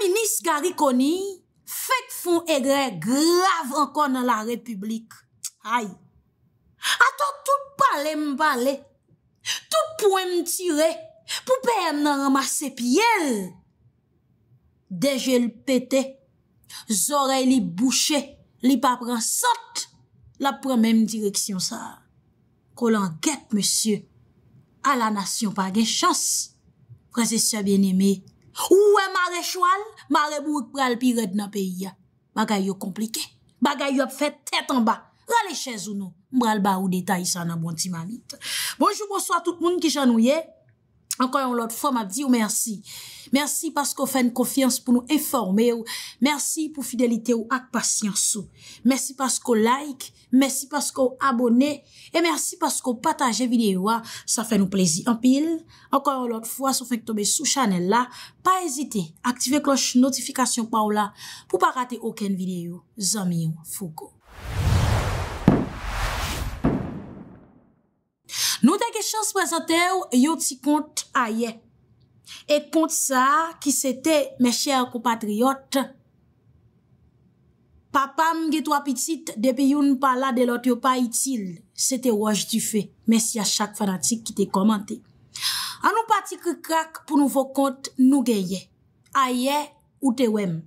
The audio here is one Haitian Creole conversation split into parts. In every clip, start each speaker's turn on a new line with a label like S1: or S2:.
S1: Minis gari koni, fèk foun egre grav ankon nan la republik. Ayo, ato tout pale mbale, tout pwem tire, poupe m nan ramase pielle. Deje l pete, zorey li bouchè, li papran sote, la pwem m direksyon sa. Kolan get, monsye, a la nasyon pa gen chans, prese se bien eme. Ouwe mare chwal, mare bouk pral pi red nan peyi ya. Bagay yo komplike, bagay yo fè tèt an ba. Rale chè zounou, mbral ba ou detay sa nan bon ti manit. Bonjou bonso a tout moun ki chanou ye. Ankon yon lot fwa ma di ou mersi. Mersi pasko fèn kofiyans pou nou informe ou. Mersi pou fidelite ou ak pasyans ou. Mersi pasko like. Mersi pasko abone. E mersi pasko pataje videyo a. Sa fè nou plezi anpil. Ankon yon lot fwa sa fèk tobe sou chanel la. Pa ezite aktive kloche notifikasyon pa ou la. Po pa rate oken videyo. Zami ou fugo. Nou teke chans prezante ou, yo ti kont a ye. E kont sa ki se te, me chèr kou patriyot. Papam ge to apitit, depi youn pala de lot yo pa itil. Se te waj di fe, mesi a chak fanatik ki te komante. An nou pati ki krak pou nou vok kont nou ge ye. A ye ou te wèm.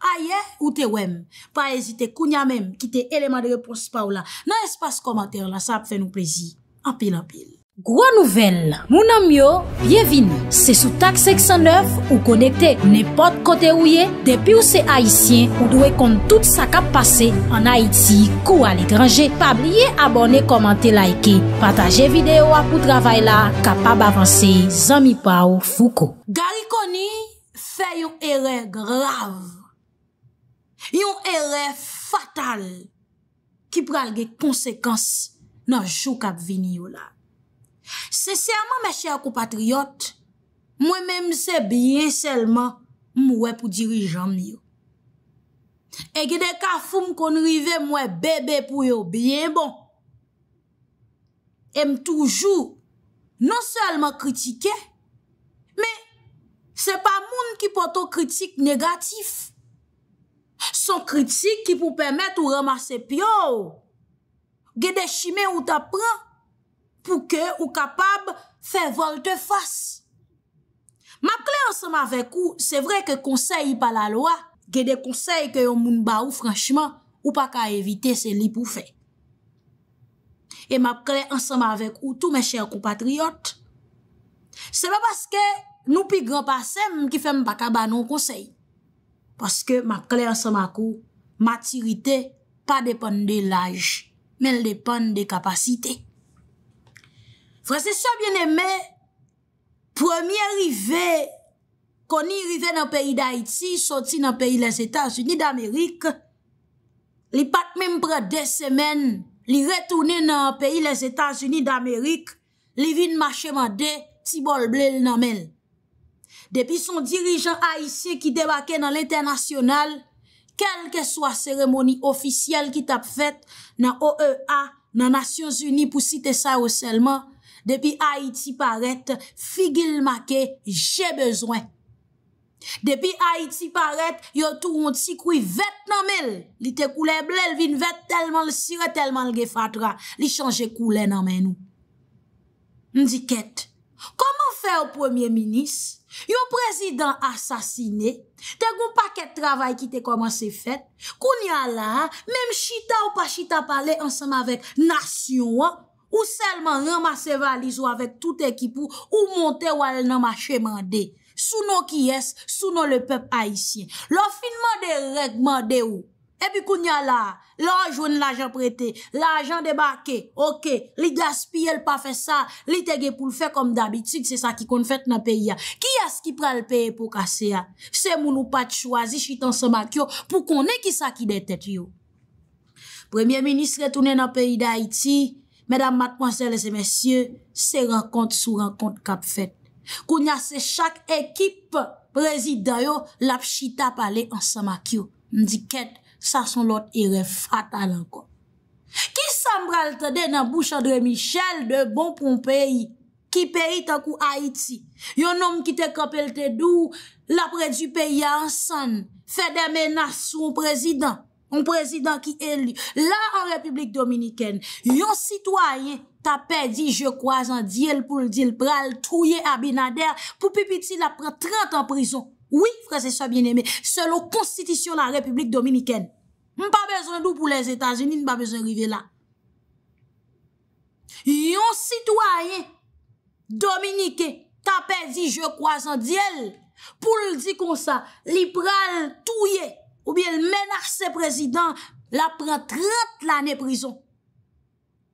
S1: A ye ou te wèm. Pa ezite kou nya mèm ki te eleman de repons pa ou la. Nan espas komante ou la, sa ap fè nou prezi. Anpil, anpil. Gro nouvel, mounan myo, bienvini, se sou tak 609 ou konekte, ne pot kote ou ye, depi ou se haisyen, ou dwe kont tout sa kap pase, an Haiti, kou al ekranje, pa blye abone, komante, laike, pataje videyo apou travay la, kapab avanse, zami pa ou fuko. Garikoni, fe yon ere grave, yon ere fatal, ki pralge konsekansi, nan chou kap vini yo la. Seseyman me chè akou patriot, mwen mè mse biye selman mwen wè pou dirijan yo. E gè de ka foun konri ve mwen bebe pou yo biye bon. E m toujou, nan selman kritike, mè se pa moun ki poto kritik negatif. Son kritik ki pou pèmè tou ramase piyo yo. Gede chimè ou ta pran pou ke ou kapab fè volte fòs. Mab kle ansama vek ou, sè vre ke konsey pa la loa, gede konsey ke yon moun ba ou franchman ou pa ka evite se li pou fè. E mab kle ansama vek ou, tou mè chèr kompatriot, sè pa paske nou pi gropa sèm ki fèm pa ka banon konsey. Paske mab kle ansama ko, matirite pa depan de lajj. men l depan de kapasite. Fransese soubyen eme, premye rive koni rive nan peyi d'Haïti, soti nan peyi l'Etats-Unis d'Amerik, li pat mèm pre de semen, li retounen nan peyi l'Etats-Unis d'Amerik, li vin macheman de tibol blèl nan men. Depi son dirijan Haïti ki debake nan l'internasyonal, kelke swa seremoni ofisyel ki tap fet e nan OEA, nan Nasyons Uni pou site sa ou selman, depi Haiti paret, figil make, jè bezwen. Depi Haiti paret, yo tou moun tsi koui vet nanmel, li te kou lè blèl vin vet telman l'siret, telman l'gefatra, li chanje kou lè nanmen nou. Ndi ket, koman fè ou premier minis, yo prezidant asasine, Te goun pa ket travay ki te koman se fet, koun ya la, menm chita ou pa chita pale ansanman vek nasyon an, ou selman ranman se valizo avek tout ekipou ou monte wale nanman che mande, sou non ki yes, sou non le pep haisyen. Lofin mande reg mande ou. Ebi koun ya la, la anjoun l'ajan prete, l'ajan debake, okey, li glas piye l pa fe sa, li tege pou l fe kom dabitik, se sa ki kon fete nan peyi ya. Ki yas ki pral peye pou kase ya? Se moun ou pat chwazi chita ansa makyo pou kon e ki sa ki detet yo. Premier ministre toune nan peyi da Haiti, medam matponser le se mesye, se renkont sou renkont kap fete. Koun ya se chak ekip prezidanyo lap chita pale ansa makyo, mdiket. Sa son lot ire fatal anko. Ki san bral te de nan bou chandre Michel de bon pou mpeyi? Ki peyi takou Haiti? Yon nom ki te kapel te dou, la pre du peyi an san, fe de menas ou m prezidant, m prezidant ki elu. La an Republik Dominikèn, yon sitwayen, ta pe di je kwa zan di el pou l di l pral, touye abinader pou pipiti la pre 30 an prizon. Oui, frase sa bien eme, se lo konstitisyon la republik dominiken. Mpa bezon nou pou les Etats-Unis, mpa bezon rive la. Yon sitwayen, dominiken, tapè di je kwa zandiyel, pou l di konsa, li pral touye, oubyen menar se prezidant, la pran tret lan e prizon.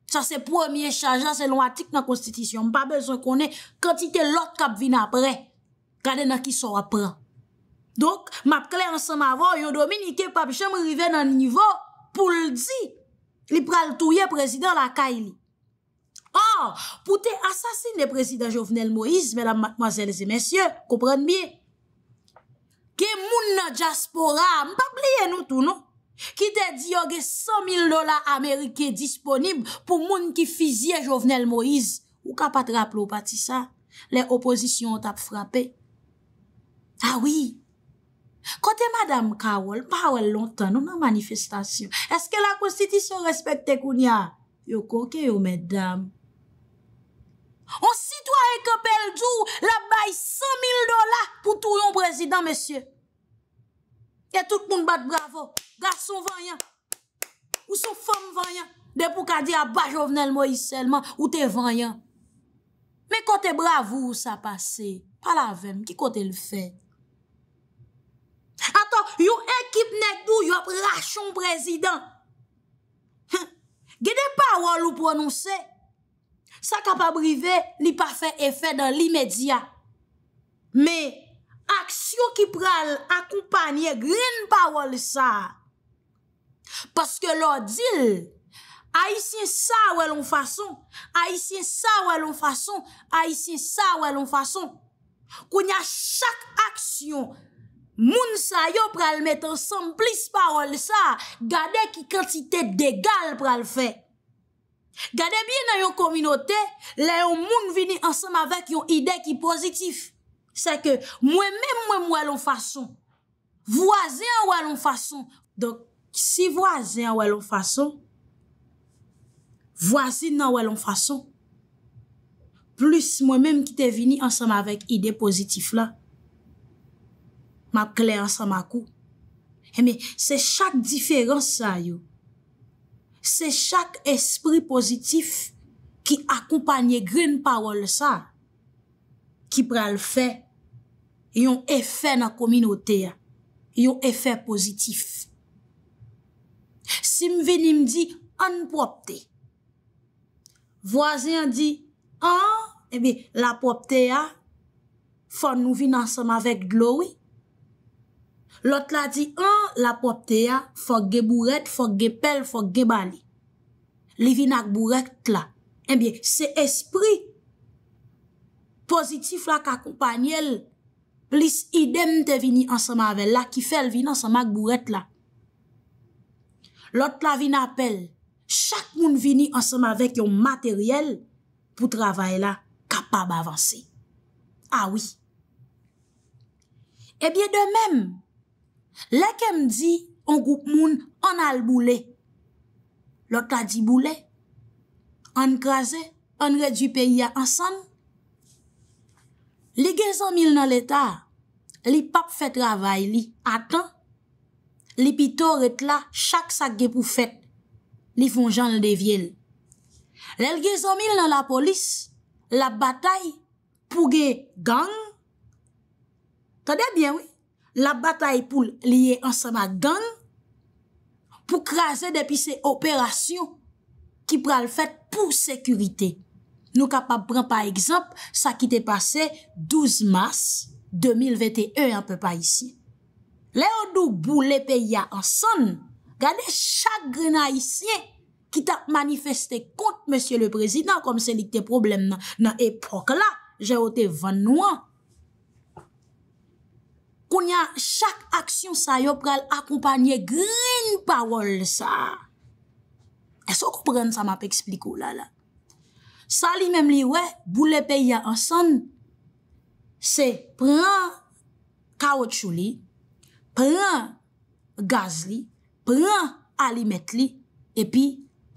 S1: Sa se pwemye chajan, se lon atik nan konstitisyon, mpa bezon konen kantite lot kap vin apre, kade nan ki sor pran. Donk, map kle ansanm avon, yon domin ike pap chèm rive nan nivou pou l'di li pral touye prezident lakay li. Or, pou te asasine prezident Jovenel Moïse, mèlam, mwazèl zè mèsyè, kouprenn biye, ke moun nan Jaspora, mpap liye nou tou nou, ki te diyo ge 100 000 dola Amerike disponib pou moun ki fizye Jovenel Moïse. Ou ka patra plopati sa? Le opozisyon tap frape. A ah wii! Kote madame Karol, pa ou el lontan, nou nan manifestasyon, eske la konstitisyon respekte koun ya? Yo koke yo, medam. On sitwa e kepel djou, la bay 100.000 dola pou tou yon prezident, mesye. E tout moun bat bravo, gason vanyan, ou sou fom vanyan. Depou ka di a ah, bach ovnel mo yi selman, ou te vanyan. Me kote bravo ou sa pase, pa la vem, ki kote l fey? Yon ekip nek do, yon prachon prezident Gede pawol ou prononse Sa ka pa brive, li pa fe efè dan li medya Me, aksyon ki pral akoupanye, grin pawol sa Paske lor dil A yi sin sa wè lon fason A yi sin sa wè lon fason A yi sin sa wè lon fason Koun ya chak aksyon Moun sa yo pral met ansanm plis parol sa, gade ki kantite degal pral fe. Gade bi nan yon kominote, le yon moun vini ansanm avèk yon ide ki pozitif. Se ke mwen mè mwen mwen wè loun fason. Vwazen wè loun fason. Dok si wwazen wè loun fason, wwazen nan wè loun fason. Plus mwen mè mwen ki te vini ansanm avèk ide pozitif la. Ma kle ansan ma kou. Eme, eh, se chak diferans sa yo. Se chak espri pozitif ki akompanye green pawol sa ki pral fe yon efè na kominote ya. Yon efè pozitif. Si m veni m di, anpropte. Vwazen di, an, ebe, eh, la propte ya. Fon nou vi nansan ma vek glowy. Lot la di, an, ah, la popte ya, fok ge bouret, fok ge pel, fok ge bali. Li vin ak bouret la. Ebyen, eh se espri, pozitif la ka kompanyel, lis idem te vini ansama ve la, ki fel vin ansama ak bouret la. Lot la vin apel, chak moun vini ansama ve kyon materyel, pou travay la, kapab avanse. Awi. Ah Ebyen, eh de mem, Lè kem di an goup moun an al boulè. Lòk la di boulè. An krasè, an redju pey ya ansan. Li gen son mil nan l'Etat, li pap fè travay, li atan. Li pito ret la, chak sak ge pou fèt. Li fon jan le devyèl. Lèl gen son mil nan la polis, la batay pou ge gang. Tade bien wè. la batay pou liye ansama gan pou krasè depi se operasyon ki pral fèt pou sekurite. Nou kapap pran pa ekzamp sa ki te pase 12 mars 2021, an pe pa isi. Le ou dou bou le pe ya ansan, gane chagre na isye ki tap manifeste kont M. le prezident kom se lik te problem nan epok la, je ote van nouan. kon ya chak aksyon sa yo pral akompanye grin pawol sa. E so koupren sa ma pe ekspliko la la. Sa li mem li we, bou le pe ya ansan, se pren kawotsho li, pren gaz li, pren alimet li, e pi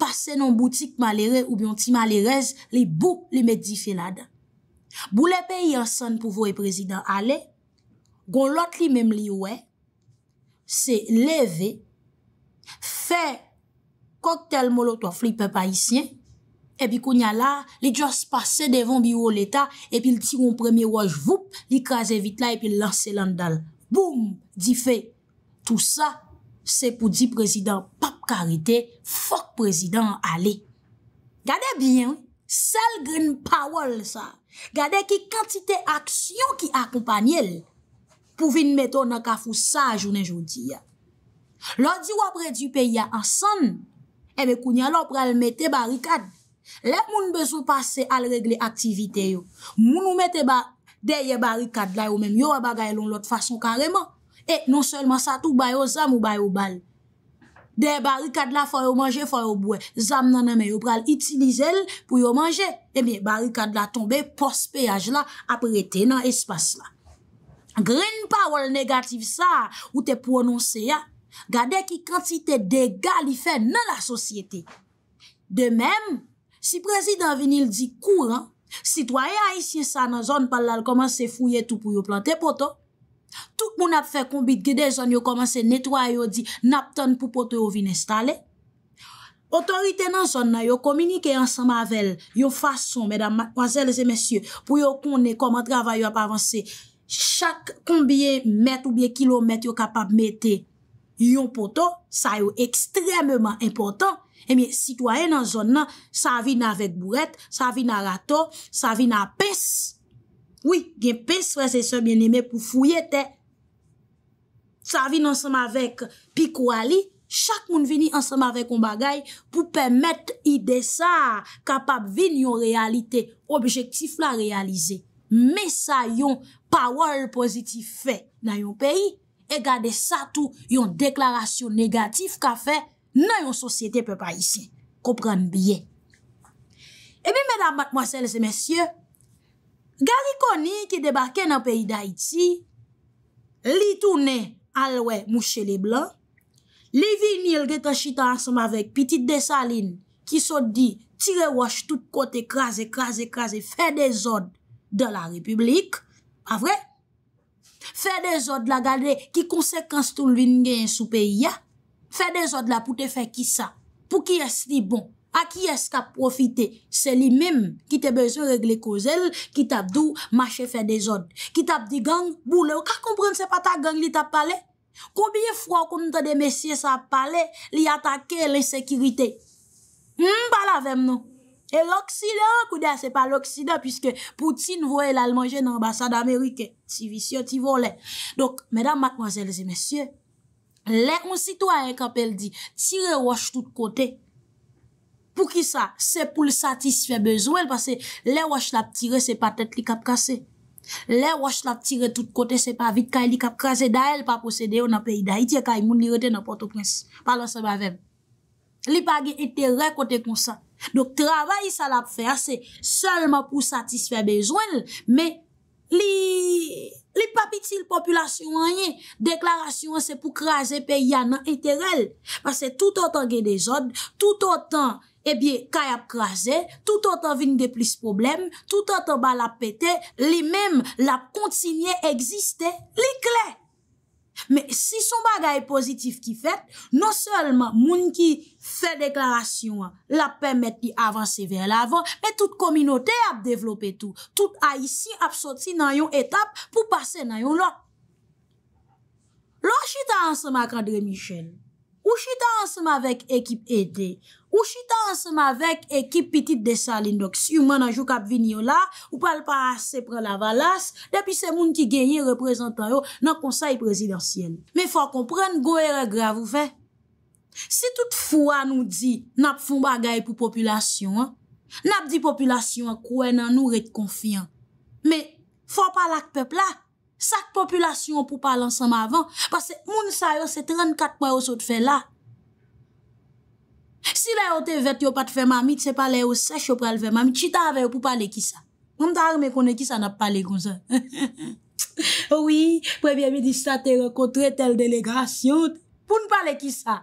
S1: pase nan boutik malere ou bion ti malerez li bou li met di felada. Bou le pe ya ansan pou vwe prezident ale, Gon lot li mem li we, se leve, fe koktel molot wafli pe pa isyen, epi kou nyal la, li jase pase devon biro l'Etat, epi l tiron premye waj voup, li kaze vit la epi lanselan dal. Boum, di fe. Tout sa, se pou di prezident pap karite, fok prezident ale. Gade bien, sel grin pawol sa. Gade ki kantite aksyon ki akompanyel. pou vin meto nan ka fous sa a jounen joun di ya. Lodi wapre di pe ya ansan, eme kounyan lop pral mette barikad. Lep moun bezou pase al regle aktivite yo. Moun ou mette ba deye barikad la yo men, yo wabagay lon lot fason kareman. E, non selman sa tou bayo zam ou bayo bal. Deye barikad la foy yo manje, foy yo boue. Zam nanan men yo pral itilize l pou yo manje, eme barikad la tombe pos peyaj la aprete nan espas la. Green power negatif sa ou te prononse ya. Gade ki kantite de gali fe nan la sosyete. De men, si prezident vinil di kou an, si to a ya isye sa nan zon palal komanse fouye tou pou yo plante poto, tout moun ap fe kombit gede zon yo komanse netwaye yo di nap ton pou poto yo vinestale, otorite nan zon nan yo kominike ansan mavel, yo fason, medan, mwazel, zemesye, pou yo kone koman travay yo ap avanse, chak konbye met ou bye kilomet yo kapap mette yon poto, sa yo ekstrememan important. Emi, eh sitwayen nan zon nan, sa vin avèk buret, sa vin arato, sa vin apes. Oui, genpes wè se se mwen eme pou fouyete. Sa vin ansam avèk pikou ali, chak moun vini ansam avèk on bagay pou pèmèt ide sa kapap vin yon realite, objektif la realize. mè sa yon power pozitif fè nan yon peyi, e gade sa tou yon deklarasyon negatif ka fè nan yon sosyete pe pa yisi. Kopran bie. E mi, mèdame, batmwasele, se mèsyè, gari koni ki debake nan peyi da iti, li tou ne alwe mouche le blan, li vinil geta chita ansam avek pitit desaline, ki so di tire waj tout kote krasi krasi krasi fè de zon, De la republik, pa vre? Fe de zod la gade ki konsekans tou lvin gen sou peyi ya? Fe de zod la pou te fe ki sa? Pou ki es li bon? A ki es ka profite? Se li mim ki te bezo regle ko zel, ki tap dou, mache fe de zod. Ki tap di gang, bou le. Ka kompren se pa ta gang li tap pale? Koubiye fwa kon te de mesye sa pale, li atake le sekirite? Mba hmm, la vem nou. E l'Oksida, kou den, se pa l'Oksida, pwiske Poutine voye l'almanje nan ambasade Amerike. Ti visio, ti vole. Dok, medan, mademoiselles et messieurs, le konsitwa yon kapel di, tire wach tout kote. Pwou ki sa? Se pou l'satisfe bezwen, pwase le wach lap tire, se pa tet li kap kase. Le wach lap tire tout kote, se pa vit ka li kap kase, da el pa posede ou nan peyi da iti, e ka yon moun li rete nan porto prens. Palwa sa bavem. Li pagi ite re kote kon sa. Dok travay sa lap fèr, se solman pou satisfè bezwen, mè li papiti li populasyon anye, deklarasyon se pou krasè pe yana eterel. Pase tout an tan gen de zon, tout an tan ebyen eh kay ap krasè, tout an tan vin de plis problem, tout an tan bal ap pète, li mèm lap kontinye egziste, li klek. Men si son bagay pozitif ki fet, non selman moun ki fe deklarasyon la pemet li avanse ver lavan, men tout kominote ap devlope tou. Tout a yisi ap soti nan yon etap pou pase nan yon lor. Lor jita ansan mak Andre Michel. Ou chita ansema vek ekip ede, ou chita ansema vek ekip pitit de salin doks, yu man anjou kap vini yo la, ou pal pa ase pren la valas, depi se moun ki genye reprezentan yo nan konsay prezidentiyen. Me fwa kompren, goye re grav ou fe. Si tout fwa nou di, nap fon bagay pou populasyon an, nap di populasyon an kouen nan nou ret konfyan. Me fwa palak pepla. Sak populasyon pou pale ansanm avan, pase moun sa yo se 34 mwen yo sou te fe la. Si la yo te vet yo pat fe mami, te se pale yo seche yo prel ve mami, chita ave yo pou pale ki sa. Mwen ta arme konen ki sa nap pale kon zan. Oui, prebyen mi di sa te rekotre tel delegrasyon, pou nou pale ki sa.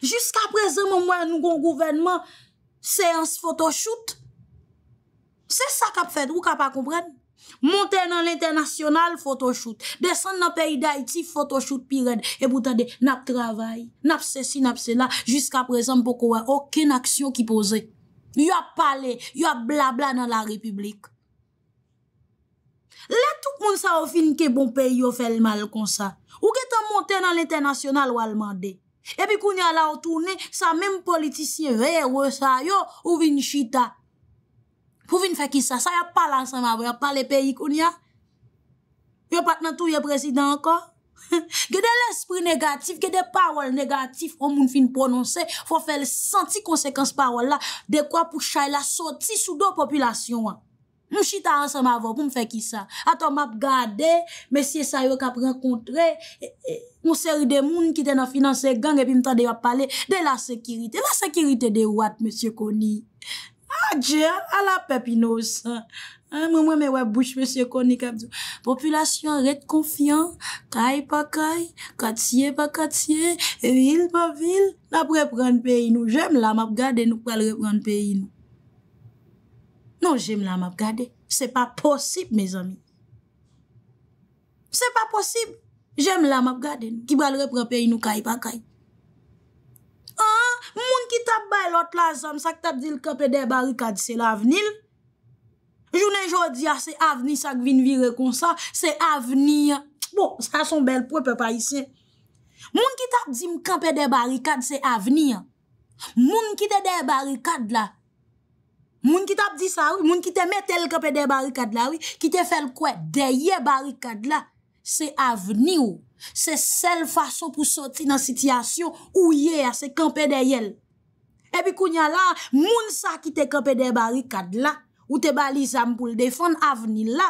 S1: Jiska prezen mwen mwen nou kon gouvenman, se ans fotoshout. Se sa kap fed, ou kap a komprenne? Montè nan l'internasyonal, fotoshout. Desan nan peyi d'Haiti, fotoshout pi red. E boutade, nap travay, nap se si, nap se la, jiska prezan poko wè, oken aksyon ki pose. Yo ap pale, yo ap blabla nan la republik. Le tout moun sa ou finke bon peyi yo fel mal kon sa. Ou ke tan montè nan l'internasyonal wè alman de. E pi koun ya la ou tourne, sa menm politisyen veye eh, wè sa yo, ou vin chita. Pou vin fè ki sa, sa ya pal ansem avon, ya pal le peyi kon ya. Yo pat nan tou ye prezident anko. Ge de l'esprit negatif, ge de parol negatif, o moun fin prononse, fò fè le senti konsekans parol la, de kwa pou chay la soti sou do popilasyon an. Mou chita ansem avon, pou mwen fè ki sa. Ato m ap gade, mesye sa yo kap renkontre, e, e, moun seri de moun ki ten a finanse gang, epi m tande yo ap pale de la sekirite. La sekirite de wat, mesye koni? Adje, ala pepinos, mwen mwen mwen wap bouch monsye koni kabdou. Populasyon ret konfyan, kay pa kay, katye pa katye, vil pa vil, la prepran peyi nou. Jem la map gade nou prepran peyi nou. Non jem la map gade, se pa posib me zami. Se pa posib, jem la map gade nou, ki prepran peyi nou kay pa kay. Moun ki tap bay lot la zan sa ki tap di l kape de barikad se la venil. Jounen jodi ya se aveni sa ki vin viri kon sa, se aveni ya. Bon, sa son bel pwepe pa yisi. Moun ki tap di m kape de barikad se aveni ya. Moun ki te de barikad la. Moun ki tap di sa, moun ki te metel kape de barikad la, ki te fel kwe deye barikad la. Se aveni ou, se sel faso pou soti nan sityasyon ou ye a se kampe de yel. Ebi kounya la, moun sa ki te kampe de barikad la, ou te balizam pou l defon aveni la.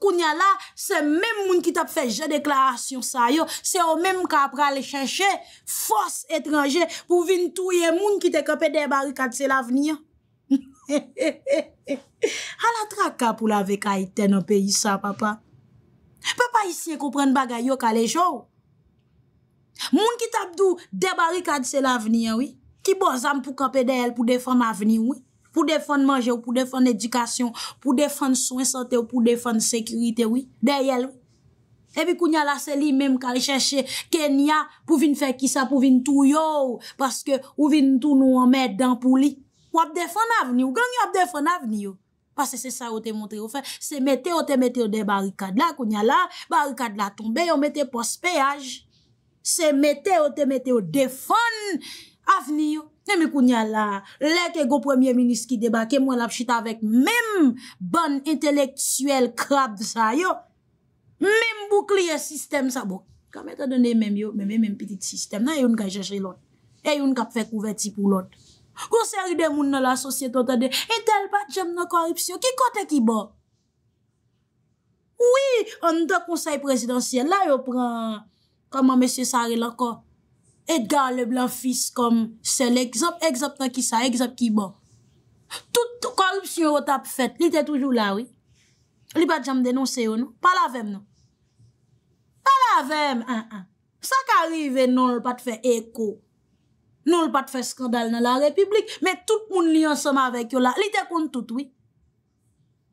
S1: Kounya la, se men moun ki tap feje deklarasyon sa yo, se o men ka prale chache fos etranje pou vin touye moun ki te kampe de barikad se la veni. A la tra kap ou la vek a iten an peyi sa papa? Pe pa isye koupren bagay yo kalej yo? Moun ki tabdou debarikad se la aveniyan, oui? Ki bon zam pou kapè deyèl pou defan aveniyan, oui? Pou defan manjè ou pou defan edikasyon, pou defan soyn sante ou pou defan sekirite, oui? Deyèl, oui? Ebi kou nyalase li menm kare chèche Kenya pou vin fè ki sa pou vin tou yo ou paske ou vin tou nou an mèd dan pou li. Ou ap defan aveniyan? Ganyan ap defan aveniyan? Pase se sa ou te montre ou fe, se mete ou te mete ou de barikad la, kounya la, barikad la tombe, yon mete pospeyaj, se mete ou te mete ou defon, avni yo, neme kounya la, leke go premier minis ki debake, mwen lap chita vek, mem bon inteleksuel krab sa yo, mem bukliye sistem sa, bo, kame te done mem yo, mem mem mem petit sistem, nan yon ka jeje lout, yon ka pfe kouveti pou lout. Koun se ari de moun nan la sosye ton tade, e tel pat jem nan koripsyon ki kote ki bo. Ouwi, an do konsey presidansyen, la yo pran kama mesey sarilanko, e gal le blan fis kom sel, egzap nan ki sa, egzap ki bo. Tout koripsyon wot ap fet, li te toujou la, oui. Li pat jem denonseyo, nou. Palavem, nou. Palavem, an an. Sa ka rive, non, l pat fe eko. Nou l pat fè skandal nan la republik, mè tout moun li ansèm avèk yo la. Li te koun tout, oui.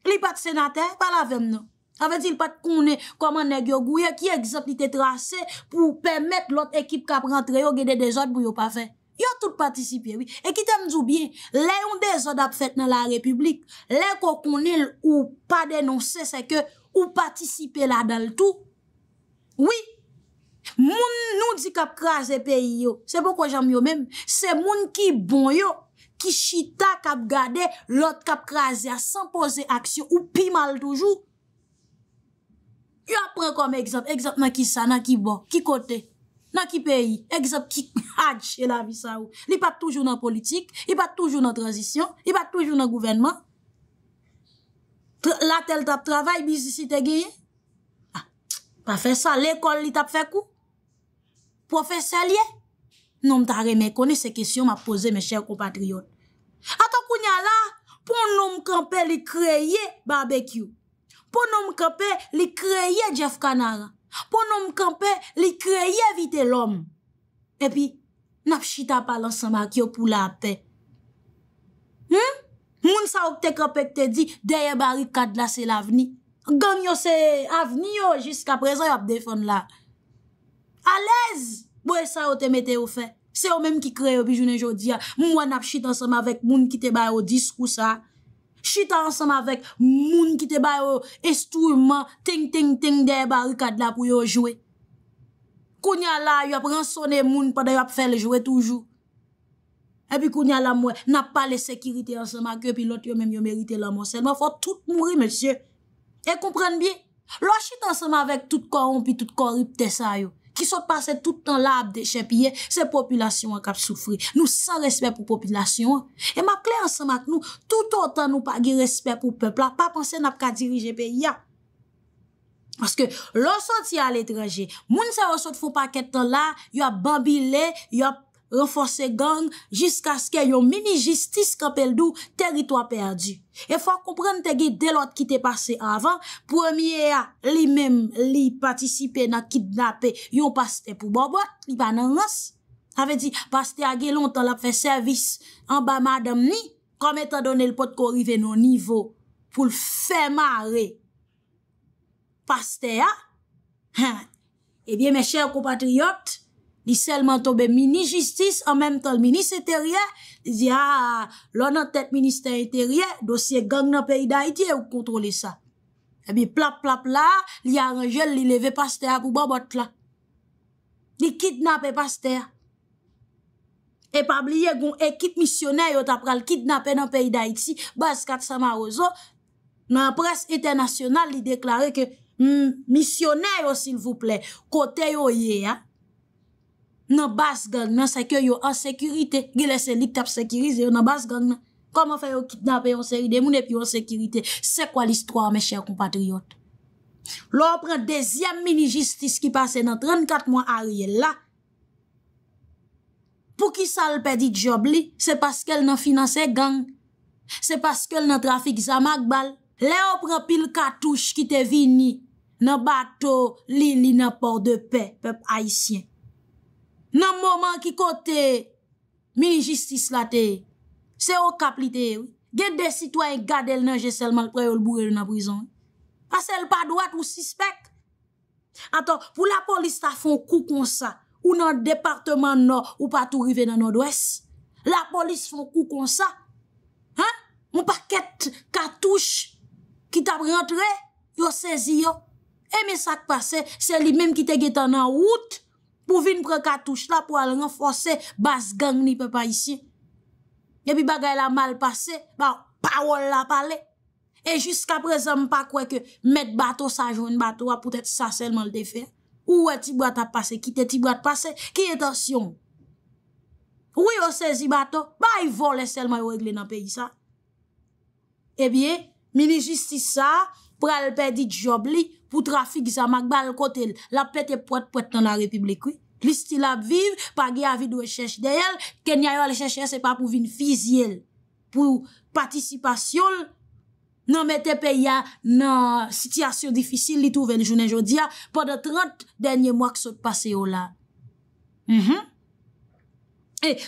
S1: Li pat senatè, pal avèm nan. Avè di l pat kounè koman neg yo gouye, ki egzop li te trase pou pèmèt l ot ekip kap rentre yo, gède de zot bou yo pa fè. Yo tout patisipè, oui. E ki tem djou bien, le yon de zot ap fèt nan la republik, le ko kounè l ou pa denonsè, se ke ou patisipè la dal tou. Oui. Moun nou di kap kraze peyi yo, se bon kwa jami yo men, se moun ki bon yo, ki chita kap gade, lot kap kraze a, san pose aksyon, ou pi mal toujou. Yo apren kom ekzap, ekzap nan ki sa, nan ki bon, ki kote, nan ki peyi, ekzap ki... Li pat toujou nan politik, li pat toujou nan tranzisyon, li pat toujou nan gouvenman. La tel tap travay, bizisi te geye. Ah, pa fe sa, le kol li tap fe kou. Profesor liye, noum ta reme koni se kesyon ma pose me chèr kompatriyon. Ata kounya la, pou noum kempe li kreye barbekyou, pou noum kempe li kreye jef kanara, pou noum kempe li kreye vite lom. E pi, nap chita palansan makyo pou la apè. Hmm? Moun sa ouk te kempe k te di, deye bari kad la se la veni. Ganyo se aveni yo, jiska prezon yo ap defon la. A lez, boye sa yo te mette yo fe. Se yo menm ki kre yo pi jounen joudi ya. Moun wap nap chit ansema vek moun ki te baye yo diskousa. Chita ansema vek moun ki te baye yo estouyman, ting ting ting dey barikad la pou yo jowe. Kounya la, yo ap ren sonen moun padan yo ap fe le jowe toujou. E pi kounya la mwen, nap pale sekirite ansema ki yo pi lot yo menm yo merite la monsen. Mwen fwa tout mouri monsen. E komprenn biye. Lwa chita ansema vek tout koron pi tout koripte sa yo. ki sot pase tout an lab de chepye, se populasyon an kap soufri. Nou san respet pou populasyon an. E map kli ansan mak nou, tout an tan nou pa gi respet pou pepl, pa panse nap ka dirije pe ya. Paske, lonsan ti a letreje, moun se wosot fou pa ketan la, yo a bambile, yo a renfose gang jiska ske yon mini jistis kapel dou teritwa perdi. E fwa kompren te ge delot ki te pase avan, premye a li mem li patisipe na kidnap e yon paste pou boboat li banan nas. A ve di, paste a ge lontan lap fe servis an ba madam ni, kom e ta donel pot ko rive nou nivou pou l fe mare. Paste a? Ha! Ebyen eh me chèr ko patriot, Li selman tobe mini-jistis, an menm tol mini-seterye, li zi, a, ah, lò nan tet ministeryeterye, dosye gang nan peyi da iti e ou kontrole sa. Ebi, plap, plap, plap, li a anjel, li leve paste a kou babot la. Li kidnap e paste a. E pabliye goun, e kit misioner yo tapral, kidnap e nan peyi da iti, bas kat sa ma ozo, nan pres ete nasyonal li deklare ke, hmm, misioner yo sil vouple, kote yo ye ya. Ah. nan bas gang nan sekyo yo an sekurite, ge lese lik tap sekirize yo nan bas gang nan. Koman fe yo kitnape yon seri de moun epi yo an sekurite? Se kwa l'histoire, me chèr kompatriote? L'opre dezyem mini-jistis ki pase nan 34 moun ariye la, pou ki sal pe di job li, se paske l nan finanse gang, se paske l nan trafik zamak bal, le opre pil katouche ki te vini, nan bato li li nan port de pe, pep aisyen. Nan mouman ki kote, mini-jistis la te, se ou kapli te, gen de sitwoyen gade el nan jeselman pre ou l'boure l'na prizon. Ase l'pa drat ou sispek. Aton, pou la polis ta fon kou kon sa, ou nan departement nou, ou patou rive nan nodwes, la polis fon kou kon sa, moun paket katouche ki tab rentre, yo sezi yo. Eme sak pase, se li menm ki te getan nan wout, pou vin pre katouche la pou al renfose bas gang ni pe pa isi. Ebi bagay la mal pase, ba wawol la pale. E jiska prezèm pa kwe ke met bato sa joun bato, wa pwetè sa selman l defen. Ou wè e ti bwata pase, kite ti bwata pase, ki etasyon. E Ou wè yo sezi bato, ba yi volè selman wègle nan peyi sa. Ebiye, mini justisa, pral pe di job li, pou trafik gisa magba al kotel, la pet e pwet pwet ton a repiblikwi. Kli stil ap viv, pa ge avid we chesh deyel, ke nyay yo al cheshe, se pa pou vin fizyel, pou patisipasyol, nan metep e ya nan sityasyon difisil, li tou ven jounen joun dia, pa de 30 denye mwak sot pase yo la.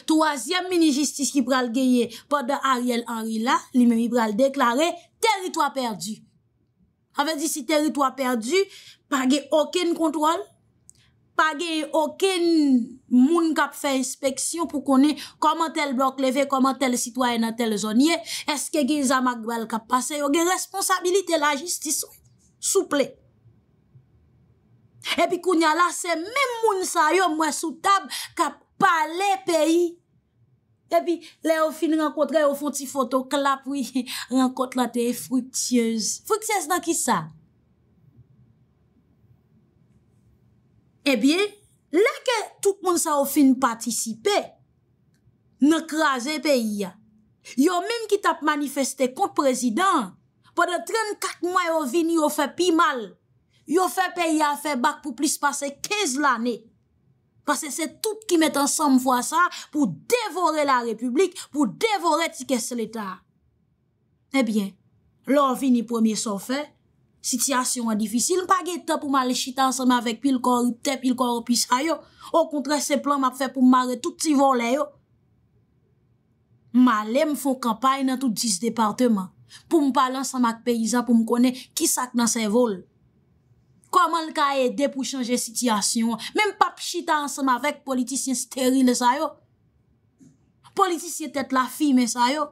S1: Troasyem mini jistis ki pral geye, pa de Ariel Anri la, li meni pral deklare, teritwa perdu. Avè di si terito a perdu, pa gen okèn kontrol, pa gen okèn moun kap fè inspeksyon pou konè koman tel blok leve, koman tel sitwayen a tel zonye, eske gen zamak wèl kap pase, yo gen responsabilite la jistis souple. Epi kounya la, se men moun sayo mwen soutab kap pale peyi, Ebi, le ou fin renkotre, ou fon ti foto, klap, renkotre la te fruktyez. Fruktyez nan ki sa? Ebi, le ke tout moun sa ou fin patisipe, ne kraze pe iya. Yo mèm ki tap manifeste kon prezident, pwede 34 mway ou vini, yo fe pi mal. Yo fe pe iya, fe bak pou plis pase 15 lannè. Pase se tout ki met ansan mwen fwa sa pou devore la republik, pou devore tikes l'Etat. Ebyen, eh lor vini premier son fe, sityasyon an difisil, mpa ge te pou male chita ansan mwen avèk pil kore te, pil kore pis a yo. Ou kontre se plan mwen ap fè pou mare touti vol a yo. Ma lem fwen kampay nan touti dis departement pou mwen pale ansan mwen ak peyizan pou mwen kone kisak nan se vol. Koman l ka e depou chanje sityasyon? Men pap chita ansema vek politisyen steryne sayo? Politisyen tet la fime sayo?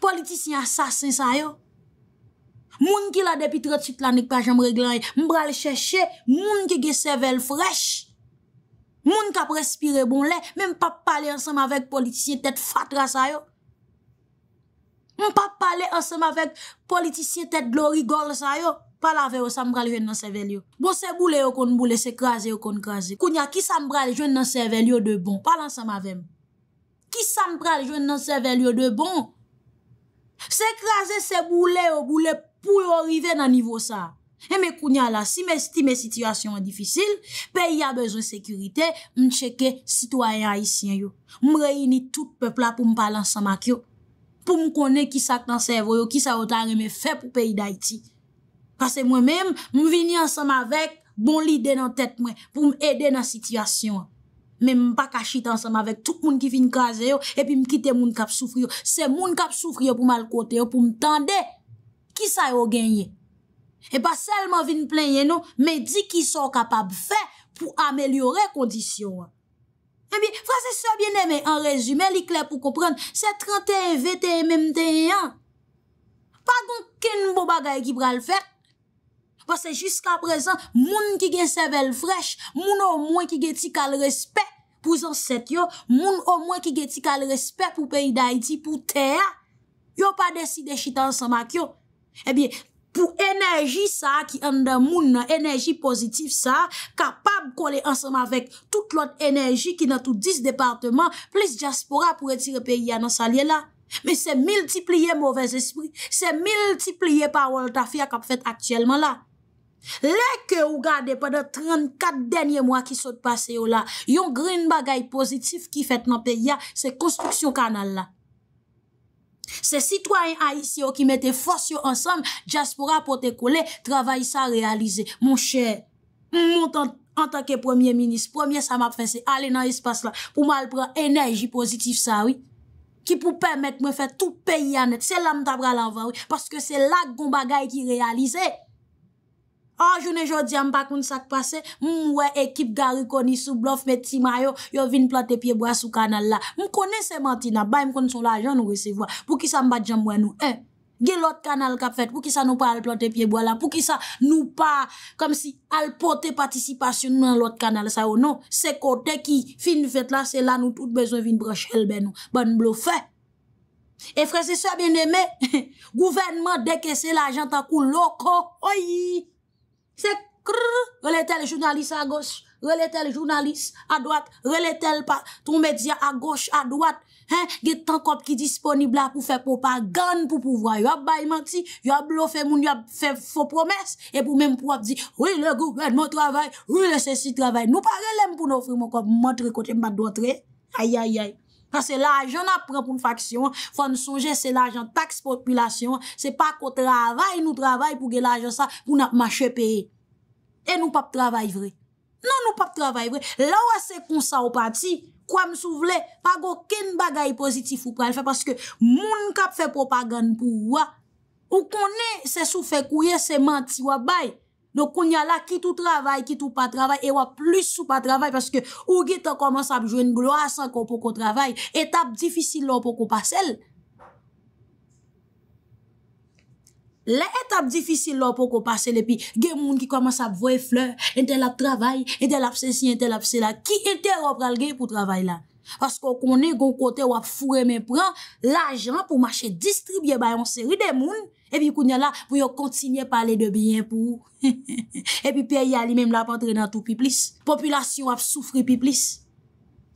S1: Politisyen asasen sayo? Moun ki la depi tretit lanik pa jom reglanye? Mbra le chè chè? Moun ki ge sevel frech? Moun ki ap respire bon le? Men pap pale ansema vek politisyen tet fatra sayo? Men pap pale ansema vek politisyen tet glori gor sayo? Palave ou sa mbral jwen nan sevel yo. Bon se boule ou kon boule, se kraze ou kon kraze. Kounya, ki sa mbral jwen nan sevel yo de bon. Palan sa mavem. Ki sa mbral jwen nan sevel yo de bon. Se kraze, se boule ou boule, pou yo rive nan nivou sa. E me kounya la, si me situasyon an difisil, peyi a bezon sekurite, m cheke sitwayen haisyen yo. M reyni tout pepla pou m palan sa mak yo. Pou m kone ki sa tan sevo yo, ki sa otan reme fe pou peyi da iti. Pase mwen men, mwen vini ansam avek bon li de nan tet mwen, pou m e de nan sityasyon. Men m pa kachit ansam avek tout moun ki fin kaze yo, epi m kite moun kap soufrio. Se moun kap soufrio pou m al kote yo, pou m tende, ki sa yo genye? E pa selman vin plenye nou, men di ki son kapab fe pou amelyore kondisyon. E bi, frase se biene men, an rezume, li kler pou koupren, se 31 vete mèm te yon. Pa goun ken m bou bagay ki pral fèk, Bas se jiska prezant, moun ki gen sevel frech, moun ou mwen ki gen ti kal respet pou zanset yo, moun ou mwen ki gen ti kal respet pou peyi da iti, pou teya, yo pa desi eh de chita ansama kyo. Ebyen, pou enerji sa ki an da moun, enerji pozitif sa, kapab kole ansama vek tout lot enerji ki nan tout dis departement, plis diaspora pou etire peyi ya nan salye la. Men se multipliye mouvez espri, se multipliye pa wold afya kap fet aktyelman la. Le ke ou gade pa de 34 denye mwa ki sot pase yo la, yon grin bagay pozitif ki fet nan pe ya, se konstruksyon kanal la. Se sitwany a yisi yo ki mette fos yo ansam, jaspora pote kole, travay sa realize. Mon chè, moun tanke premier minis, premier sa map fese, ale nan espas la, pou mal pran enerji pozitif sa, ki pou permette mwen fet tout pe ya net, se lam tabra la van, paske se lak goun bagay ki realize. Eh, An ah, jounen joudi an bak moun sak pase, moun hmm, wè ekip gari koni sou blof, mè tima yo, yo vin plante pieboa sou kanal la. M hmm, konen se manti nan, bay m konen son la ajan nou gwe se vwa. Pou ki sa m badjan mwen nou, eh, gè lot kanal kap fèt, pou ki sa nou pa al plante pieboa la, pou ki sa nou pa, kom si al pote patisipasyon nou nan lot kanal sa yo, oh, non. Se kote ki fin fèt bon, la, se la nou tout bezon vin broche elbe nou, ban m blofè. E frese sou a bin eme, gouvenman deke se la ajan takou loko, oyi! Se krr, rele tel jounalis a gos, rele tel jounalis a dwat, rele tel pa, ton medya a gos a dwat, he, ge tan kop ki disponibla pou fe popa, gan pou pouvwa, yo ap bay manti, yo ap lofe moun, yo ap fe fopromes, e pou menm pou ap di, wile gou, wile mou travay, wile se si travay, nou pa relem pou nou fri mou kop, montre kote mba dwatre, aye aye aye. Sa se la ajan ap pran pou nou faksyon, fwa nou souje se la ajan taks populasyon, se pa ko travay nou travay pou ge la ajan sa pou nou ap mache peye. E nou pap travay vre. Nan nou pap travay vre, la wase kon sa ou pati, kwa m sou vle, pa go ken bagay pozitif ou pran. Fwe paske moun kap fe propagand pou wwa, ou konen se sou fe kouye se manti wwa baye. Nou konya la kit ou travay, kit ou pa travay, e wap plus ou pa travay, paske ou git an koman sa ap jwen glou asan kon pou kon travay, etap difisil lò pou kon pasel. Le etap difisil lò pou kon pasel, epi gen moun ki koman sa ap voy fleur, ente la travay, ente la apse si, ente la apse la, ki ente wap pral gen pou travay la? Paske konen kon kote wap fure men pran, la jan pou mache distribye bayan seri de moun, Epi kounya la, pou ah yo kontinye pale de biyen pou ou. Epi pe yali mem la pa antre nan tou pi plis. Populasyon ap soufri pi plis.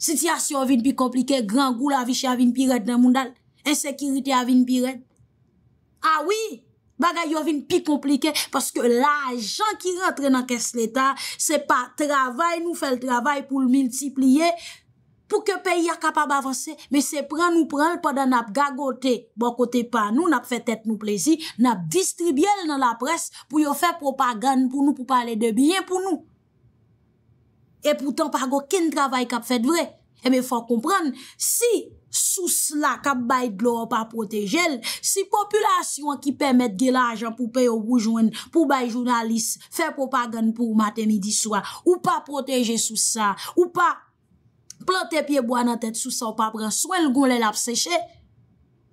S1: Sityasyon avin pi komplike, gran goul avish avin pi red nan moun dal. Ensekiriti avin pi red. Awi, bagay yo avin pi komplike paske la jan ki rentre nan kes leta se pa travay nou fel travay pou lmiltipliye pou ke peyi a kapab avanse, me se pran ou pran l pa dan ap gagote, bon kote pa nou, nap fe tet nou plezi, nap distribye l nan la pres, pou yo fe propagan pou nou, pou pale de biyen pou nou. E pou tan pa go, kin travay kap fet vre, e me fwa kompran, si sou sla kap bay blou pa proteje l, si populasyon ki pemet de la ajan pou peyo boujwen, pou bay jounalis, fe propagan pou maten midi swa, ou pa proteje sou sa, ou pa protege, plante piye bo anan tet sou sa wap apren, swen l goun l el ap seche,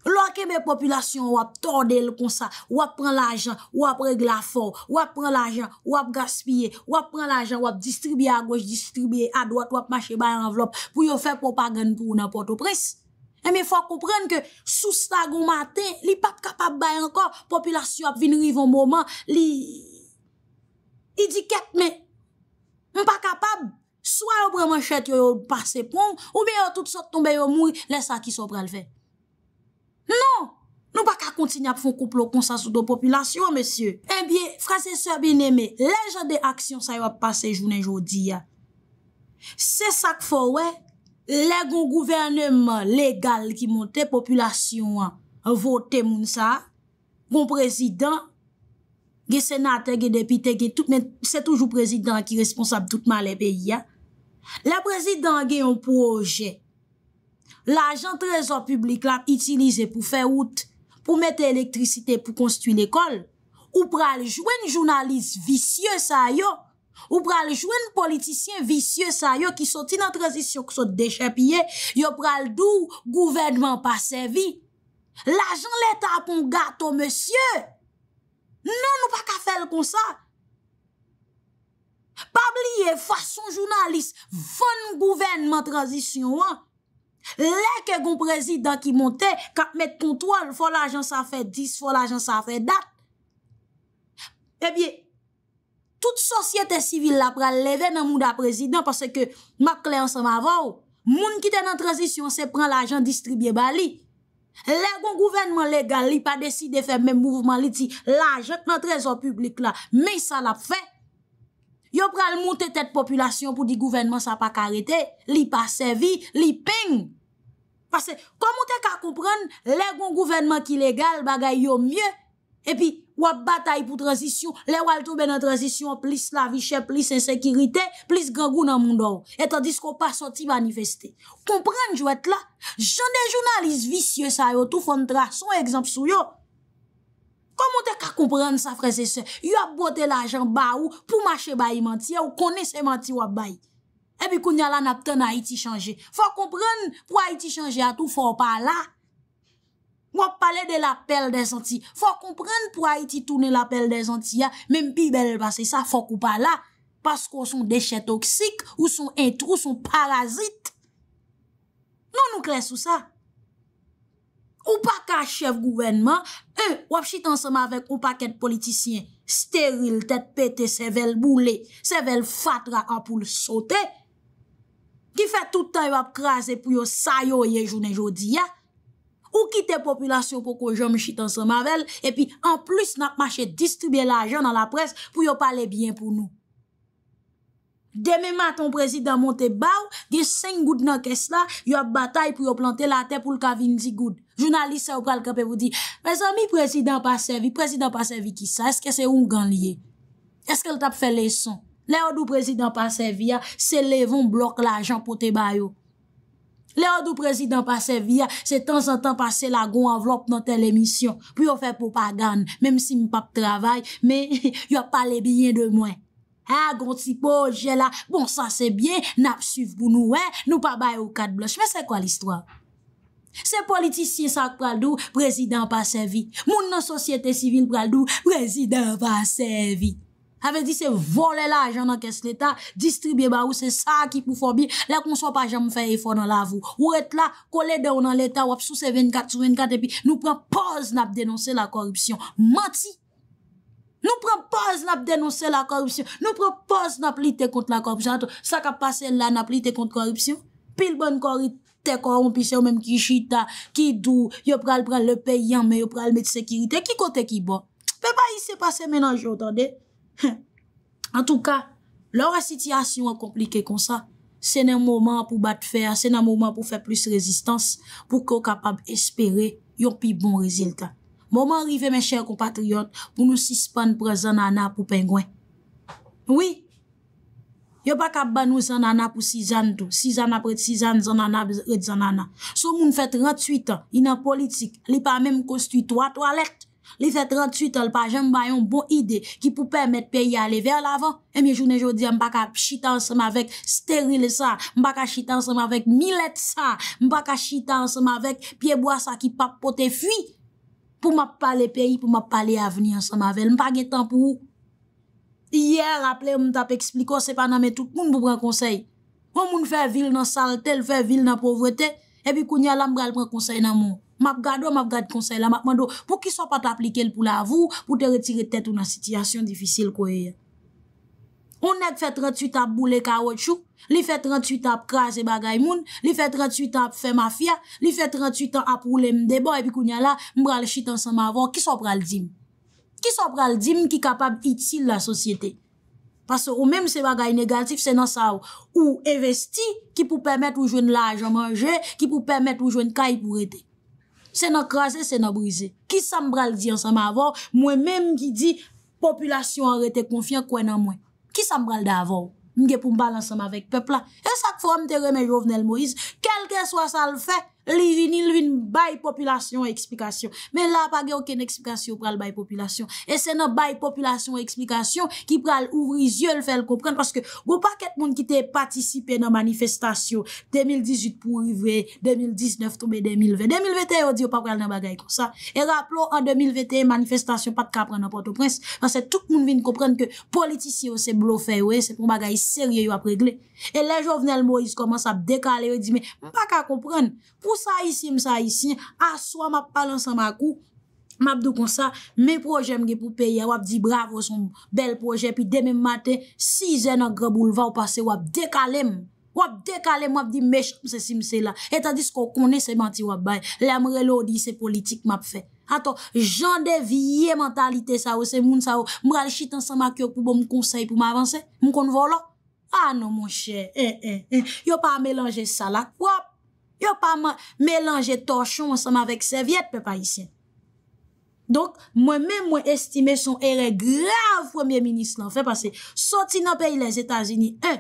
S1: l wak e be populasyon wap torde l konsa, wap pran l ajan, wap reg la for, wap pran l ajan, wap gaspye, wap pran l ajan, wap distribye a goj, distribye a doat, wap mache bay an vlop, pou yo fe pou pa gen kou nan porto pres. E me fwa kompren ke sou sa goun maten, li pap kapab bay an kor, populasyon wap vin rive an mouman, li idiket me, m pa kapab, Swa yon preman chet yon yon pase pon ou bi yon tout sot tombe yon mouy lè sa ki sou prelve. Non! Non baka kontin ap fon kouplo konsasou do populasyon, mesye. E biye, frase sè bin eme, lè jan de aksyon sa yon pase jounen jodi ya. Se sak fò wè, lè goun gouvernement legal ki monte populasyon an, an vote moun sa, goun prezident, ge senate, ge depite, ge tout men, se toujou prezident ki responsab toutman lè peyi ya, La prezid dange yon proje, l'ajan trezor publik lan itilize pou feout pou mette elektrisite pou konstitu yon ekol, ou pral jwen jounaliz visye sa yo, ou pral jwen politisyen visye sa yo ki soti nan trezisyon ki soti deche pye, yo pral dou gouvenman pa sevi, l'ajan leta pou gato monsye, nou nou pa ka fel kon sa, Pa bliye fason jounalist Fon gouvenman tranzisyon an Lè ke goun prezidant ki monte Kat met kontrol Fon l'ajan sa fe 10 Fon l'ajan sa fe dat Ebyè eh Tout sosyete sivil la pral Lè ven nan moun da prezidant Pase ke mak klè ansan vavou Moun ki ten nan tranzisyon Se pran l'ajan distribye bali Lè goun gouvenman legal Li pa deside fe men mouvman Li ti l'ajan nan trezor publik la Men sa la fe yo pral monte tet populasyon pou di gouvenman sa pa karete, li pa sevi, li ping. Pase, komon te ka koupren, le gwen gouvenman ki legal bagay yo mye, epi wap batay pou tranzisyon, le wal toube nan tranzisyon, plis la vi chep, plis insekirite, plis gangou nan moun do, etan disko pa soti manifesti. Kompren jwet la, jwende jounalise visye sa yo tou fondra, son ekzamp sou yo, Koman te ka kompren sa fre se se? Yo ap bote la jan ba ou pou mache bayi manti ya ou kone se manti wap bayi. Ebi koun nyalan ap ten a iti chanje. Fok kompren pou a iti chanje a tou fok wap la. Wap pale de la pel de zanti. Fok kompren pou a iti touni la pel de zanti ya. Mem pi bel vase sa fok wap la. Pas kon son deche toksik ou son entrou, son parazit. Non nou kles ou sa. Ou pa ka chef gouvenman... Ou ap chit ansema vek ou paket politisyen, steryl, tet pete, sevel boule, sevel fatra, ampoule sote, ki fe toutan yo ap krasi pou yo sayo ye jounen jodi ya, ou kite populasyon pou ko jom chit ansema vel, epi an plus nak mache distribye la joun an la pres pou yo pale bien pou nou. Deme ma ton prezidant monte bau, ah, ah, de seng gout nan kes la, yo batay pou yo plante la te pou l'kavindzi gout. Jounaliste sa ou pral kape vou di, me zami prezidant pasevi, prezidant pasevi ki sa, eske se ou mgan liye? Eske l tap fe leson? Le odou prezidant pasevi ya, se levon blok la jan pou te bayo. Le odou prezidant pasevi ya, se tan san tan pase la goun avlop nan telemisyon, pou yo fe popagan, mem si m pap travay, me yo pale biyen de mwen. Ha, gontipo, jela, bon sa se bie, nap suf pou nou, he, nou pa baye ou kat bloch. Mwen se kwa l'histoire? Se politisye sak pral dou, prezident pa se vi. Moun nan sosyete sivil pral dou, prezident pa se vi. Ave di se vole la ajan nan kes l'Etat, distribye ba ou se sak ipou fobi, la konso pa jam feye fon nan la vou. Ou et la, kole de ou nan l'Etat, wap sou se 24, 24, epi nou prepoz nap denonse la korupsyon. Mati! Nou prepoz la denonsè la korupsyon, nou prepoz na plite kont la korupsyon. Sa ka pase la na plite kont korupsyon, pil bon korupte korumpisyon menm ki jita, ki dou, yo pral pral le peyan men yo pral met sekirite, ki kote ki bon. Pe ba yi se pase menanj yo, otande. An tou ka, lora sityasyon an komplike kon sa. Se nan mouman pou bat fè, se nan mouman pou fè plis rezistans, pou ko kapab espere yon pi bon reziltan. Mwen mwen rive men chèr kompatriot pou nou sispan pre zanana pou pengwen. Oui. Yo baka banou zanana pou sizan tou. Sizan apret, sizan zanana et zanana. So mwen fè 38 an, inan politik, li pa mèm konstuitou a to alert. Li fè 38 an, l pa jèm bayon bon ide ki pou pèmèt peyi ale ver lavan. E mi jounen joudi, m baka chita ansèm avek steryle sa. M baka chita ansèm avek milet sa. M baka chita ansèm avek pieboa sa ki pap pote fwi. pou m ap pale peyi, pou m ap pale aveni an sa mavel, m pa ge tan pou ou. Yer, rappele, m tap expliko, se pa nan men tout, moun pou pran konsey. Moun moun fe vil nan salte, l fe vil nan povrete, e bi kounya la m bral pran konsey nan moun. M ap gado, m ap gado konsey la, m ap mando, pou ki so pa taplike l pou la avou, pou te retire tete ou nan sitiyasyon difisil kouye. O nek fet retu tabou le ka wotshou, Li fe 38 ap kras e bagay moun Li fe 38 ap fe mafya Li fe 38 ap oule mdebo Epi kou nyala mbral chit an sam avon Kis an pral di m? Kis an pral di m ki kapab iti la sosyete? Pase ou mèm se bagay negatif Se nan sa ou Ou evesti ki pou pèmèt ou jwen laj an manje Ki pou pèmèt ou jwen kay pou rete Se nan kras e se nan brize Kis an pral di an sam avon Mwen mèm ki di Populasyon an rete konfyan kwen an mwen Kis an pral da avon? Mge pou mbalan seman vek pepla. E sak fwa mte reme jovnel Moise. Kelke swa sal fek. li vinil vin baye populasyon eksplikasyon. Men la pa gen oken eksplikasyon ou pral baye populasyon. E se nan baye populasyon eksplikasyon ki pral ouvri zye ou l fel kompren. Paske go pa ket moun ki te patisipe nan manifestasyon 2018 pou rive 2019 tombe 2020. 2021 ou di ou pa pral nan bagay kon sa. E raplo an 2021 manifestasyon pat ka pran nan porto prens. Paske tout moun vin kompren ke politisyon se blo fe ou e se pou bagay serye yo ap regle. E le jovnel mo yis koman sa dekale ou di men pa ka kompren pou sa isi, m sa isi, aswa m ap palan sa ma kou, m ap do kon sa, me proje m ge pou peye, wap di bravo son bel proje, pi demen mate, si ze nan gre bouleva wap pase, wap dekalem, wap dekalem, wap di mech m se simse la, etan dis ko kone se banti wap bay, la m relo di se politik m ap fe. Ato, jan devye mentalite sa ou, se moun sa ou, m ral chiten sa ma kou pou bon m konsey pou m avanse, m kon volo, anon ah mon chè, e, eh, e, eh, e, eh. yo pa a melange sa lak, wap, Yo pa man melanje tochon ansanman vek servyet pe parisyen. Donk, mwen men mwen estime son eren grav fwemye minis lan. Fwe pase, soti nan peyi les Etasini, e,